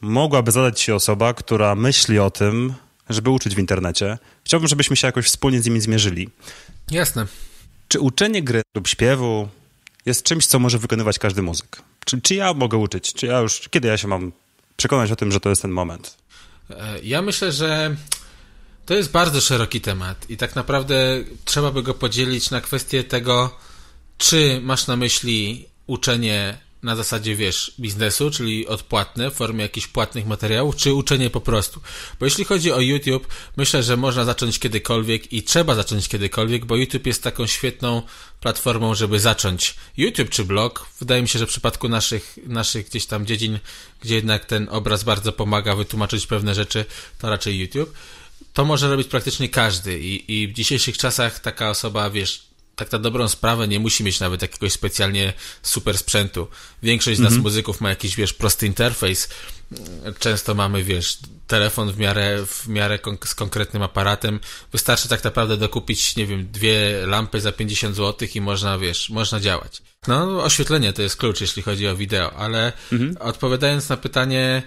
mogłaby zadać się osoba, która myśli o tym, żeby uczyć w internecie. Chciałbym, żebyśmy się jakoś wspólnie z nimi zmierzyli. Jasne. Czy uczenie gry lub śpiewu jest czymś, co może wykonywać każdy muzyk? Czy, czy ja mogę uczyć? Czy ja już, kiedy ja się mam przekonać o tym, że to jest ten moment? E, ja myślę, że to jest bardzo szeroki temat i tak naprawdę trzeba by go podzielić na kwestię tego, czy masz na myśli uczenie na zasadzie, wiesz, biznesu, czyli odpłatne, w formie jakichś płatnych materiałów, czy uczenie po prostu. Bo jeśli chodzi o YouTube, myślę, że można zacząć kiedykolwiek i trzeba zacząć kiedykolwiek, bo YouTube jest taką świetną platformą, żeby zacząć. YouTube czy blog, wydaje mi się, że w przypadku naszych, naszych gdzieś tam dziedzin, gdzie jednak ten obraz bardzo pomaga wytłumaczyć pewne rzeczy, to raczej YouTube to może robić praktycznie każdy i, i w dzisiejszych czasach taka osoba, wiesz, tak na dobrą sprawę nie musi mieć nawet jakiegoś specjalnie super sprzętu. Większość z nas mhm. muzyków ma jakiś, wiesz, prosty interfejs. Często mamy, wiesz, telefon w miarę, w miarę z konkretnym aparatem. Wystarczy tak naprawdę dokupić, nie wiem, dwie lampy za 50 zł i można, wiesz, można działać. No, oświetlenie to jest klucz, jeśli chodzi o wideo, ale mhm. odpowiadając na pytanie,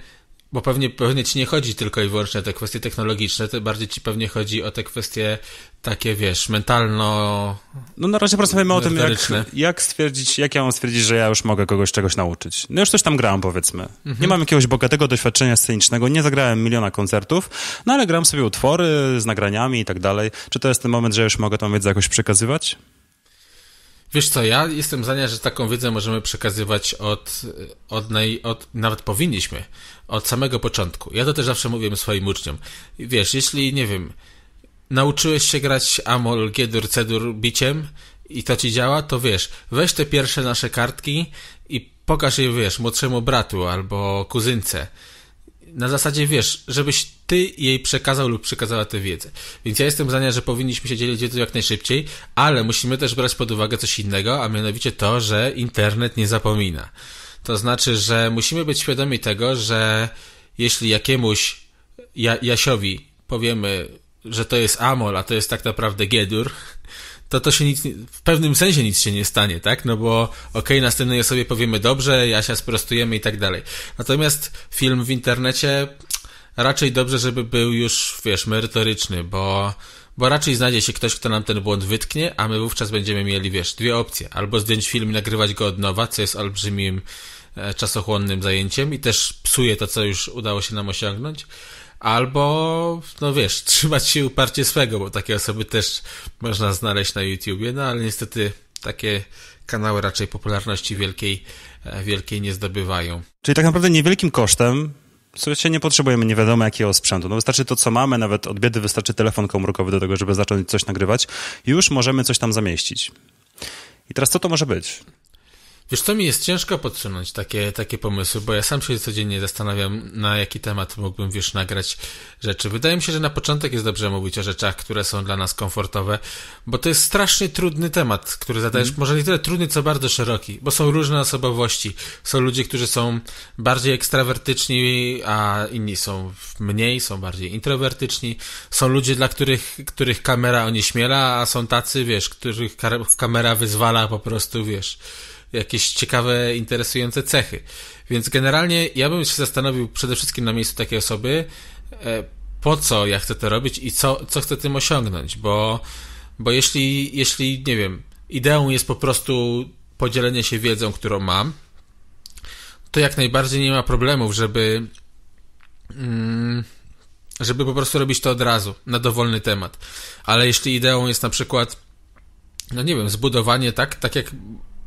bo pewnie, pewnie ci nie chodzi tylko i wyłącznie o te kwestie technologiczne, to bardziej ci pewnie chodzi o te kwestie takie, wiesz, mentalno. No na razie porozmawiamy o tym, jak, jak stwierdzić, jak ja mam stwierdzić, że ja już mogę kogoś czegoś nauczyć. No już coś tam grałem, powiedzmy. Mhm. Nie mam jakiegoś bogatego doświadczenia scenicznego, nie zagrałem miliona koncertów, no ale gram sobie utwory z nagraniami i tak dalej. Czy to jest ten moment, że już mogę tą wiedzę jakoś przekazywać? Wiesz co, ja jestem zdania, że taką wiedzę możemy przekazywać od, od, naj, od nawet powinniśmy, od samego początku. Ja to też zawsze mówię swoim uczniom. Wiesz, jeśli, nie wiem, nauczyłeś się grać amol, giedur, cedur biciem i to ci działa, to wiesz, weź te pierwsze nasze kartki i pokaż je, wiesz, młodszemu bratu albo kuzynce. Na zasadzie, wiesz, żebyś ty jej przekazał lub przekazała tę wiedzę. Więc ja jestem zdania, że powinniśmy się dzielić wiedzą jak najszybciej, ale musimy też brać pod uwagę coś innego, a mianowicie to, że internet nie zapomina. To znaczy, że musimy być świadomi tego, że jeśli jakiemuś ja Jasiowi powiemy, że to jest Amol, a to jest tak naprawdę Gedur, to to się nic, w pewnym sensie nic się nie stanie, tak? No bo okej, okay, następnej osobie powiemy dobrze, Jasia sprostujemy i tak dalej. Natomiast film w internecie raczej dobrze, żeby był już, wiesz, merytoryczny, bo, bo raczej znajdzie się ktoś, kto nam ten błąd wytknie, a my wówczas będziemy mieli, wiesz, dwie opcje. Albo zdjąć film i nagrywać go od nowa, co jest olbrzymim, e, czasochłonnym zajęciem i też psuje to, co już udało się nam osiągnąć. Albo, no wiesz, trzymać się uparcie swego, bo takie osoby też można znaleźć na YouTubie, no ale niestety takie kanały raczej popularności wielkiej, e, wielkiej nie zdobywają. Czyli tak naprawdę niewielkim kosztem w nie potrzebujemy nie wiadomo jakiego sprzętu. No wystarczy to, co mamy, nawet od biedy wystarczy telefon komórkowy do tego, żeby zacząć coś nagrywać. Już możemy coś tam zamieścić. I teraz co to może być? Wiesz, co mi jest ciężko podsunąć takie, takie pomysły, bo ja sam się codziennie zastanawiam, na jaki temat mógłbym, wiesz, nagrać rzeczy. Wydaje mi się, że na początek jest dobrze mówić o rzeczach, które są dla nas komfortowe, bo to jest strasznie trudny temat, który zadajesz, mm. może nie tyle trudny, co bardzo szeroki, bo są różne osobowości. Są ludzie, którzy są bardziej ekstrawertyczni, a inni są mniej, są bardziej introwertyczni. Są ludzie, dla których, których kamera onieśmiela, a są tacy, wiesz, których kamera wyzwala po prostu, wiesz jakieś ciekawe, interesujące cechy. Więc generalnie ja bym się zastanowił przede wszystkim na miejscu takiej osoby, e, po co ja chcę to robić i co, co chcę tym osiągnąć, bo, bo jeśli, jeśli, nie wiem, ideą jest po prostu podzielenie się wiedzą, którą mam, to jak najbardziej nie ma problemów, żeby. Mm, żeby po prostu robić to od razu, na dowolny temat. Ale jeśli ideą jest na przykład, no nie wiem, zbudowanie tak, tak jak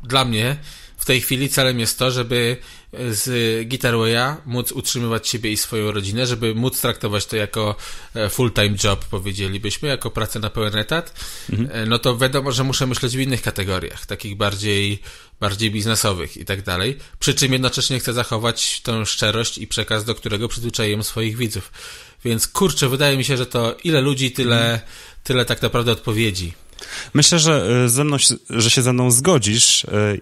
dla mnie w tej chwili celem jest to, żeby e, z Guitarwaya móc utrzymywać siebie i swoją rodzinę, żeby móc traktować to jako e, full-time job, powiedzielibyśmy, jako pracę na pełen etat, mhm. E, no to wiadomo, że muszę myśleć w innych kategoriach, takich bardziej, bardziej biznesowych i tak dalej. Przy czym jednocześnie chcę zachować tą szczerość i przekaz, do którego przyzwyczaiłem swoich widzów. Więc kurczę, wydaje mi się, że to ile ludzi, tyle, mhm. tyle tak naprawdę odpowiedzi. Myślę, że, e, ze mną, że się ze mną zgodzisz. E,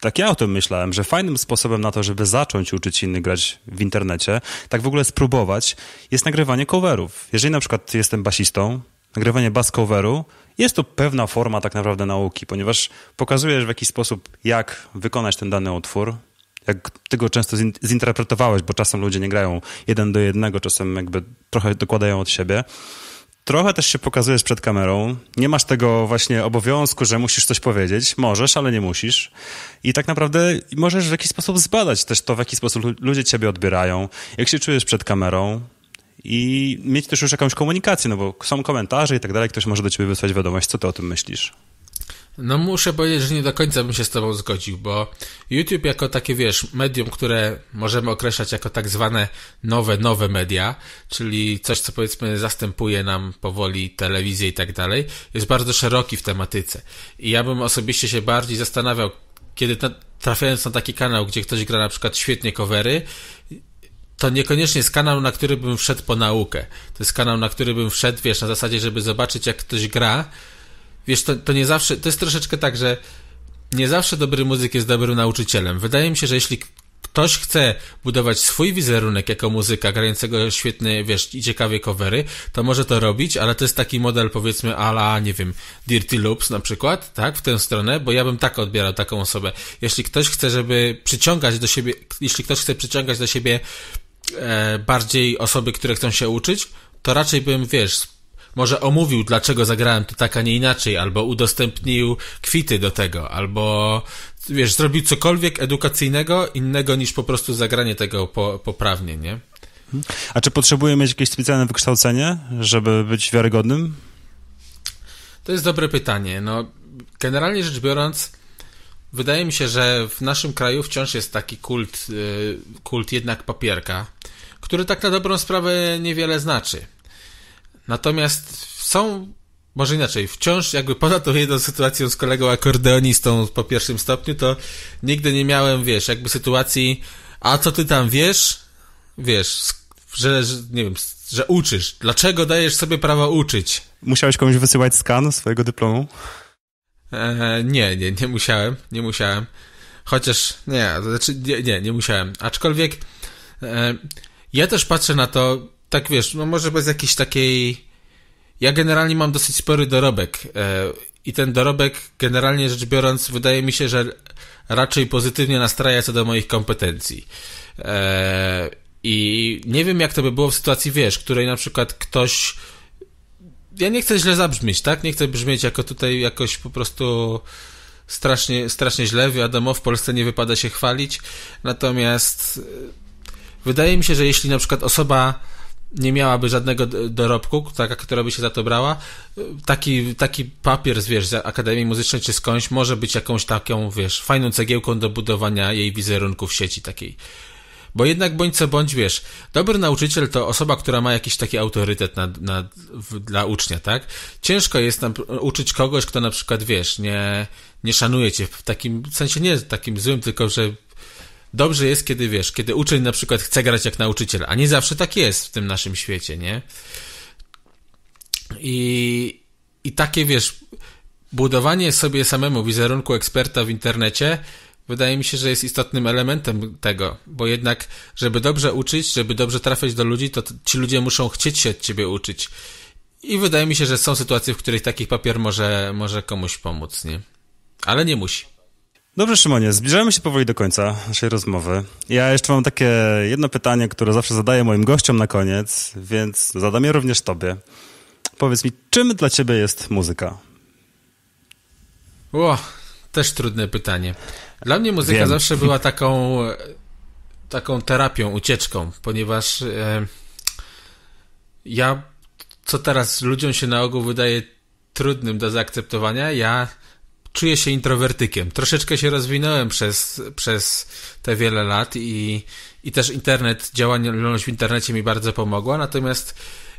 tak ja o tym myślałem, że fajnym sposobem na to, żeby zacząć uczyć innych grać w internecie, tak w ogóle spróbować, jest nagrywanie coverów. Jeżeli na przykład jestem basistą, nagrywanie bas coveru jest to pewna forma tak naprawdę nauki, ponieważ pokazujesz w jakiś sposób, jak wykonać ten dany utwór, jak ty go często zinterpretowałeś, bo czasem ludzie nie grają jeden do jednego, czasem jakby trochę dokładają od siebie. Trochę też się pokazujesz przed kamerą. Nie masz tego właśnie obowiązku, że musisz coś powiedzieć. Możesz, ale nie musisz. I tak naprawdę możesz w jakiś sposób zbadać też to, w jaki sposób ludzie ciebie odbierają, jak się czujesz przed kamerą i mieć też już jakąś komunikację, no bo są komentarze i tak dalej. Ktoś może do ciebie wysłać wiadomość, co ty o tym myślisz. No muszę powiedzieć, że nie do końca bym się z Tobą zgodził, bo YouTube jako takie, wiesz, medium, które możemy określać jako tak zwane nowe, nowe media, czyli coś, co powiedzmy zastępuje nam powoli telewizję i tak dalej, jest bardzo szeroki w tematyce. I ja bym osobiście się bardziej zastanawiał, kiedy trafiając na taki kanał, gdzie ktoś gra na przykład świetnie covery, to niekoniecznie jest kanał, na który bym wszedł po naukę. To jest kanał, na który bym wszedł, wiesz, na zasadzie, żeby zobaczyć, jak ktoś gra, wiesz, to, to nie zawsze, to jest troszeczkę tak, że nie zawsze dobry muzyk jest dobrym nauczycielem. Wydaje mi się, że jeśli ktoś chce budować swój wizerunek jako muzyka grającego świetne, wiesz, i ciekawie covery, to może to robić, ale to jest taki model, powiedzmy, ala, nie wiem, Dirty Loops na przykład, tak, w tę stronę, bo ja bym tak odbierał taką osobę. Jeśli ktoś chce, żeby przyciągać do siebie, jeśli ktoś chce przyciągać do siebie e, bardziej osoby, które chcą się uczyć, to raczej bym, wiesz, może omówił, dlaczego zagrałem to tak, a nie inaczej, albo udostępnił kwity do tego, albo wiesz, zrobił cokolwiek edukacyjnego innego niż po prostu zagranie tego po, poprawnie, nie? A czy potrzebuje mieć jakieś specjalne wykształcenie, żeby być wiarygodnym? To jest dobre pytanie. No, generalnie rzecz biorąc, wydaje mi się, że w naszym kraju wciąż jest taki kult, y, kult jednak papierka, który tak na dobrą sprawę niewiele znaczy. Natomiast są, może inaczej, wciąż jakby poza tą jedną sytuacją z kolegą akordeonistą po pierwszym stopniu, to nigdy nie miałem, wiesz, jakby sytuacji, a co ty tam wiesz? Wiesz, że, że nie wiem, że uczysz. Dlaczego dajesz sobie prawo uczyć? Musiałeś komuś wysyłać skan swojego dyplomu? Eee, nie, nie, nie musiałem, nie musiałem. Chociaż, nie, znaczy, nie, nie, nie musiałem. Aczkolwiek, e, ja też patrzę na to, tak wiesz, no może bez jakiejś takiej... Ja generalnie mam dosyć spory dorobek e, i ten dorobek generalnie rzecz biorąc wydaje mi się, że raczej pozytywnie nastraja co do moich kompetencji. E, I nie wiem jak to by było w sytuacji, wiesz, której na przykład ktoś... Ja nie chcę źle zabrzmieć, tak? Nie chcę brzmieć jako tutaj jakoś po prostu strasznie, strasznie źle, wiadomo, w Polsce nie wypada się chwalić, natomiast e, wydaje mi się, że jeśli na przykład osoba nie miałaby żadnego dorobku, taka, która by się za to brała, taki, taki papier, wiesz, z Akademii Muzycznej czy skądś może być jakąś taką, wiesz, fajną cegiełką do budowania jej wizerunku w sieci takiej. Bo jednak bądź co bądź, wiesz, dobry nauczyciel to osoba, która ma jakiś taki autorytet na, na, w, dla ucznia, tak? Ciężko jest nam uczyć kogoś, kto na przykład, wiesz, nie, nie szanuje cię w takim w sensie, nie takim złym, tylko że dobrze jest, kiedy wiesz, kiedy uczeń na przykład chce grać jak nauczyciel, a nie zawsze tak jest w tym naszym świecie, nie? I, i takie wiesz, budowanie sobie samemu wizerunku eksperta w internecie. Wydaje mi się, że jest istotnym elementem tego, bo jednak, żeby dobrze uczyć, żeby dobrze trafiać do ludzi, to ci ludzie muszą chcieć się od ciebie uczyć. I wydaje mi się, że są sytuacje, w których taki papier może, może komuś pomóc, nie? Ale nie musi. Dobrze, Szymonie, zbliżamy się powoli do końca naszej rozmowy. Ja jeszcze mam takie jedno pytanie, które zawsze zadaję moim gościom na koniec, więc zadam je również tobie. Powiedz mi, czym dla ciebie jest muzyka? O, też trudne pytanie. Dla mnie muzyka Wiem. zawsze była taką, taką terapią, ucieczką, ponieważ e, ja, co teraz ludziom się na ogół wydaje trudnym do zaakceptowania, ja czuję się introwertykiem. Troszeczkę się rozwinąłem przez, przez te wiele lat i, i też internet, działalność w internecie mi bardzo pomogła, natomiast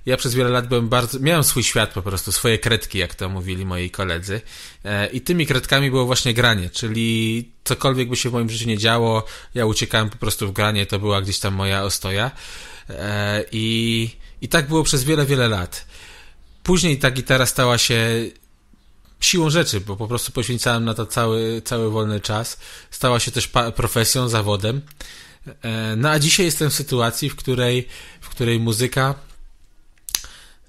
ja przez wiele lat byłem bardzo, miałem swój świat po prostu, swoje kredki, jak to mówili moi koledzy. E, I tymi kredkami było właśnie granie, czyli cokolwiek by się w moim życiu nie działo, ja uciekałem po prostu w granie, to była gdzieś tam moja ostoja. E, I, i tak było przez wiele, wiele lat. Później ta gitara stała się siłą rzeczy, bo po prostu poświęcałem na to cały, cały wolny czas. Stała się też profesją, zawodem. E, no a dzisiaj jestem w sytuacji, w której, w której muzyka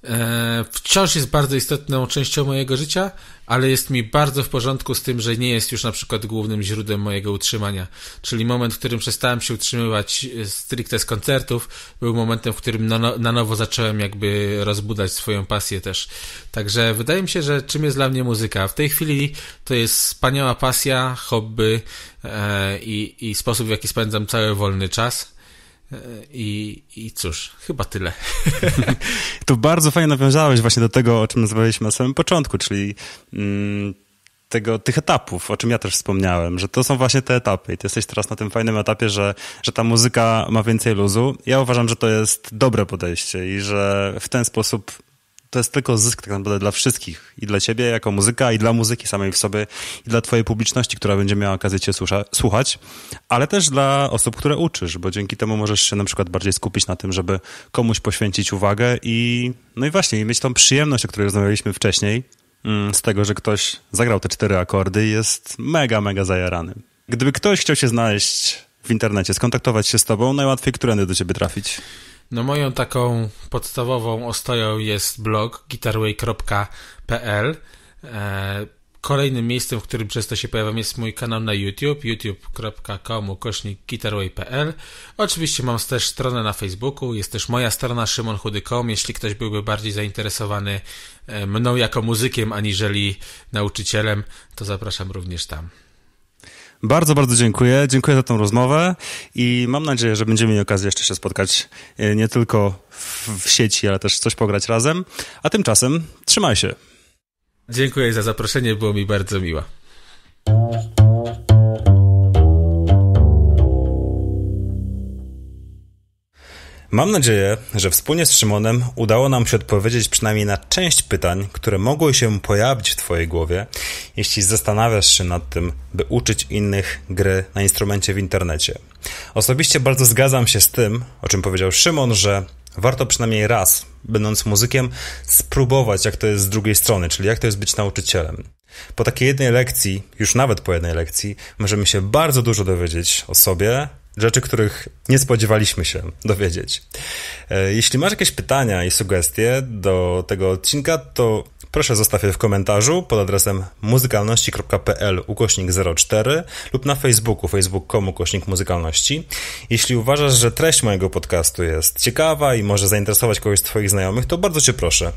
E, wciąż jest bardzo istotną częścią mojego życia, ale jest mi bardzo w porządku z tym, że nie jest już na przykład głównym źródłem mojego utrzymania. Czyli moment, w którym przestałem się utrzymywać e, stricte z koncertów, był momentem, w którym na, no, na nowo zacząłem jakby rozbudować swoją pasję też. Także wydaje mi się, że czym jest dla mnie muzyka? W tej chwili to jest wspaniała pasja, hobby e, i, i sposób, w jaki spędzam cały wolny czas i, I cóż, chyba tyle. Tu bardzo fajnie nawiązałeś właśnie do tego, o czym nazwaliśmy na samym początku, czyli mm, tego, tych etapów, o czym ja też wspomniałem, że to są właśnie te etapy. I ty jesteś teraz na tym fajnym etapie, że, że ta muzyka ma więcej luzu. Ja uważam, że to jest dobre podejście i że w ten sposób to jest tylko zysk tak naprawdę dla wszystkich. I dla ciebie jako muzyka, i dla muzyki samej w sobie, i dla twojej publiczności, która będzie miała okazję cię słucha, słuchać, ale też dla osób, które uczysz, bo dzięki temu możesz się na przykład bardziej skupić na tym, żeby komuś poświęcić uwagę i no i właśnie, i mieć tą przyjemność, o której rozmawialiśmy wcześniej, mm, z tego, że ktoś zagrał te cztery akordy i jest mega, mega zajarany. Gdyby ktoś chciał się znaleźć w internecie, skontaktować się z tobą, najłatwiej którędy do ciebie trafić? No moją taką podstawową ostoją jest blog guitarway.pl. E, kolejnym miejscem, w którym często się pojawiam jest mój kanał na YouTube, youtube.com kośnik guitarway.pl. Oczywiście mam też stronę na Facebooku, jest też moja strona szymonchudy.com, jeśli ktoś byłby bardziej zainteresowany e, mną jako muzykiem, aniżeli nauczycielem, to zapraszam również tam. Bardzo, bardzo dziękuję. Dziękuję za tą rozmowę i mam nadzieję, że będziemy mieli okazję jeszcze się spotkać e, nie tylko w, w sieci, ale też coś pograć razem. A tymczasem trzymaj się. Dziękuję za zaproszenie, było mi bardzo miło. Mam nadzieję, że wspólnie z Szymonem udało nam się odpowiedzieć przynajmniej na część pytań, które mogły się pojawić w Twojej głowie, jeśli zastanawiasz się nad tym, by uczyć innych gry na instrumencie w internecie. Osobiście bardzo zgadzam się z tym, o czym powiedział Szymon, że warto przynajmniej raz, będąc muzykiem, spróbować, jak to jest z drugiej strony, czyli jak to jest być nauczycielem. Po takiej jednej lekcji, już nawet po jednej lekcji, możemy się bardzo dużo dowiedzieć o sobie, rzeczy, których nie spodziewaliśmy się dowiedzieć. E, jeśli masz jakieś pytania i sugestie do tego odcinka, to proszę zostaw je w komentarzu pod adresem muzykalności.pl ukośnik 04 lub na Facebooku facebook.com ukośnik muzykalności. Jeśli uważasz, że treść mojego podcastu jest ciekawa i może zainteresować kogoś z Twoich znajomych, to bardzo Cię proszę,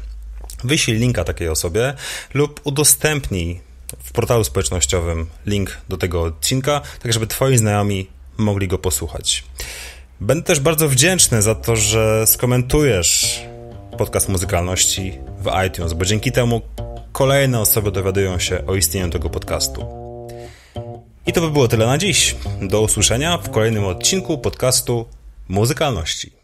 wyślij linka takiej osobie lub udostępnij w portalu społecznościowym link do tego odcinka, tak żeby Twoi znajomi mogli go posłuchać. Będę też bardzo wdzięczny za to, że skomentujesz podcast muzykalności w iTunes, bo dzięki temu kolejne osoby dowiadują się o istnieniu tego podcastu. I to by było tyle na dziś. Do usłyszenia w kolejnym odcinku podcastu muzykalności.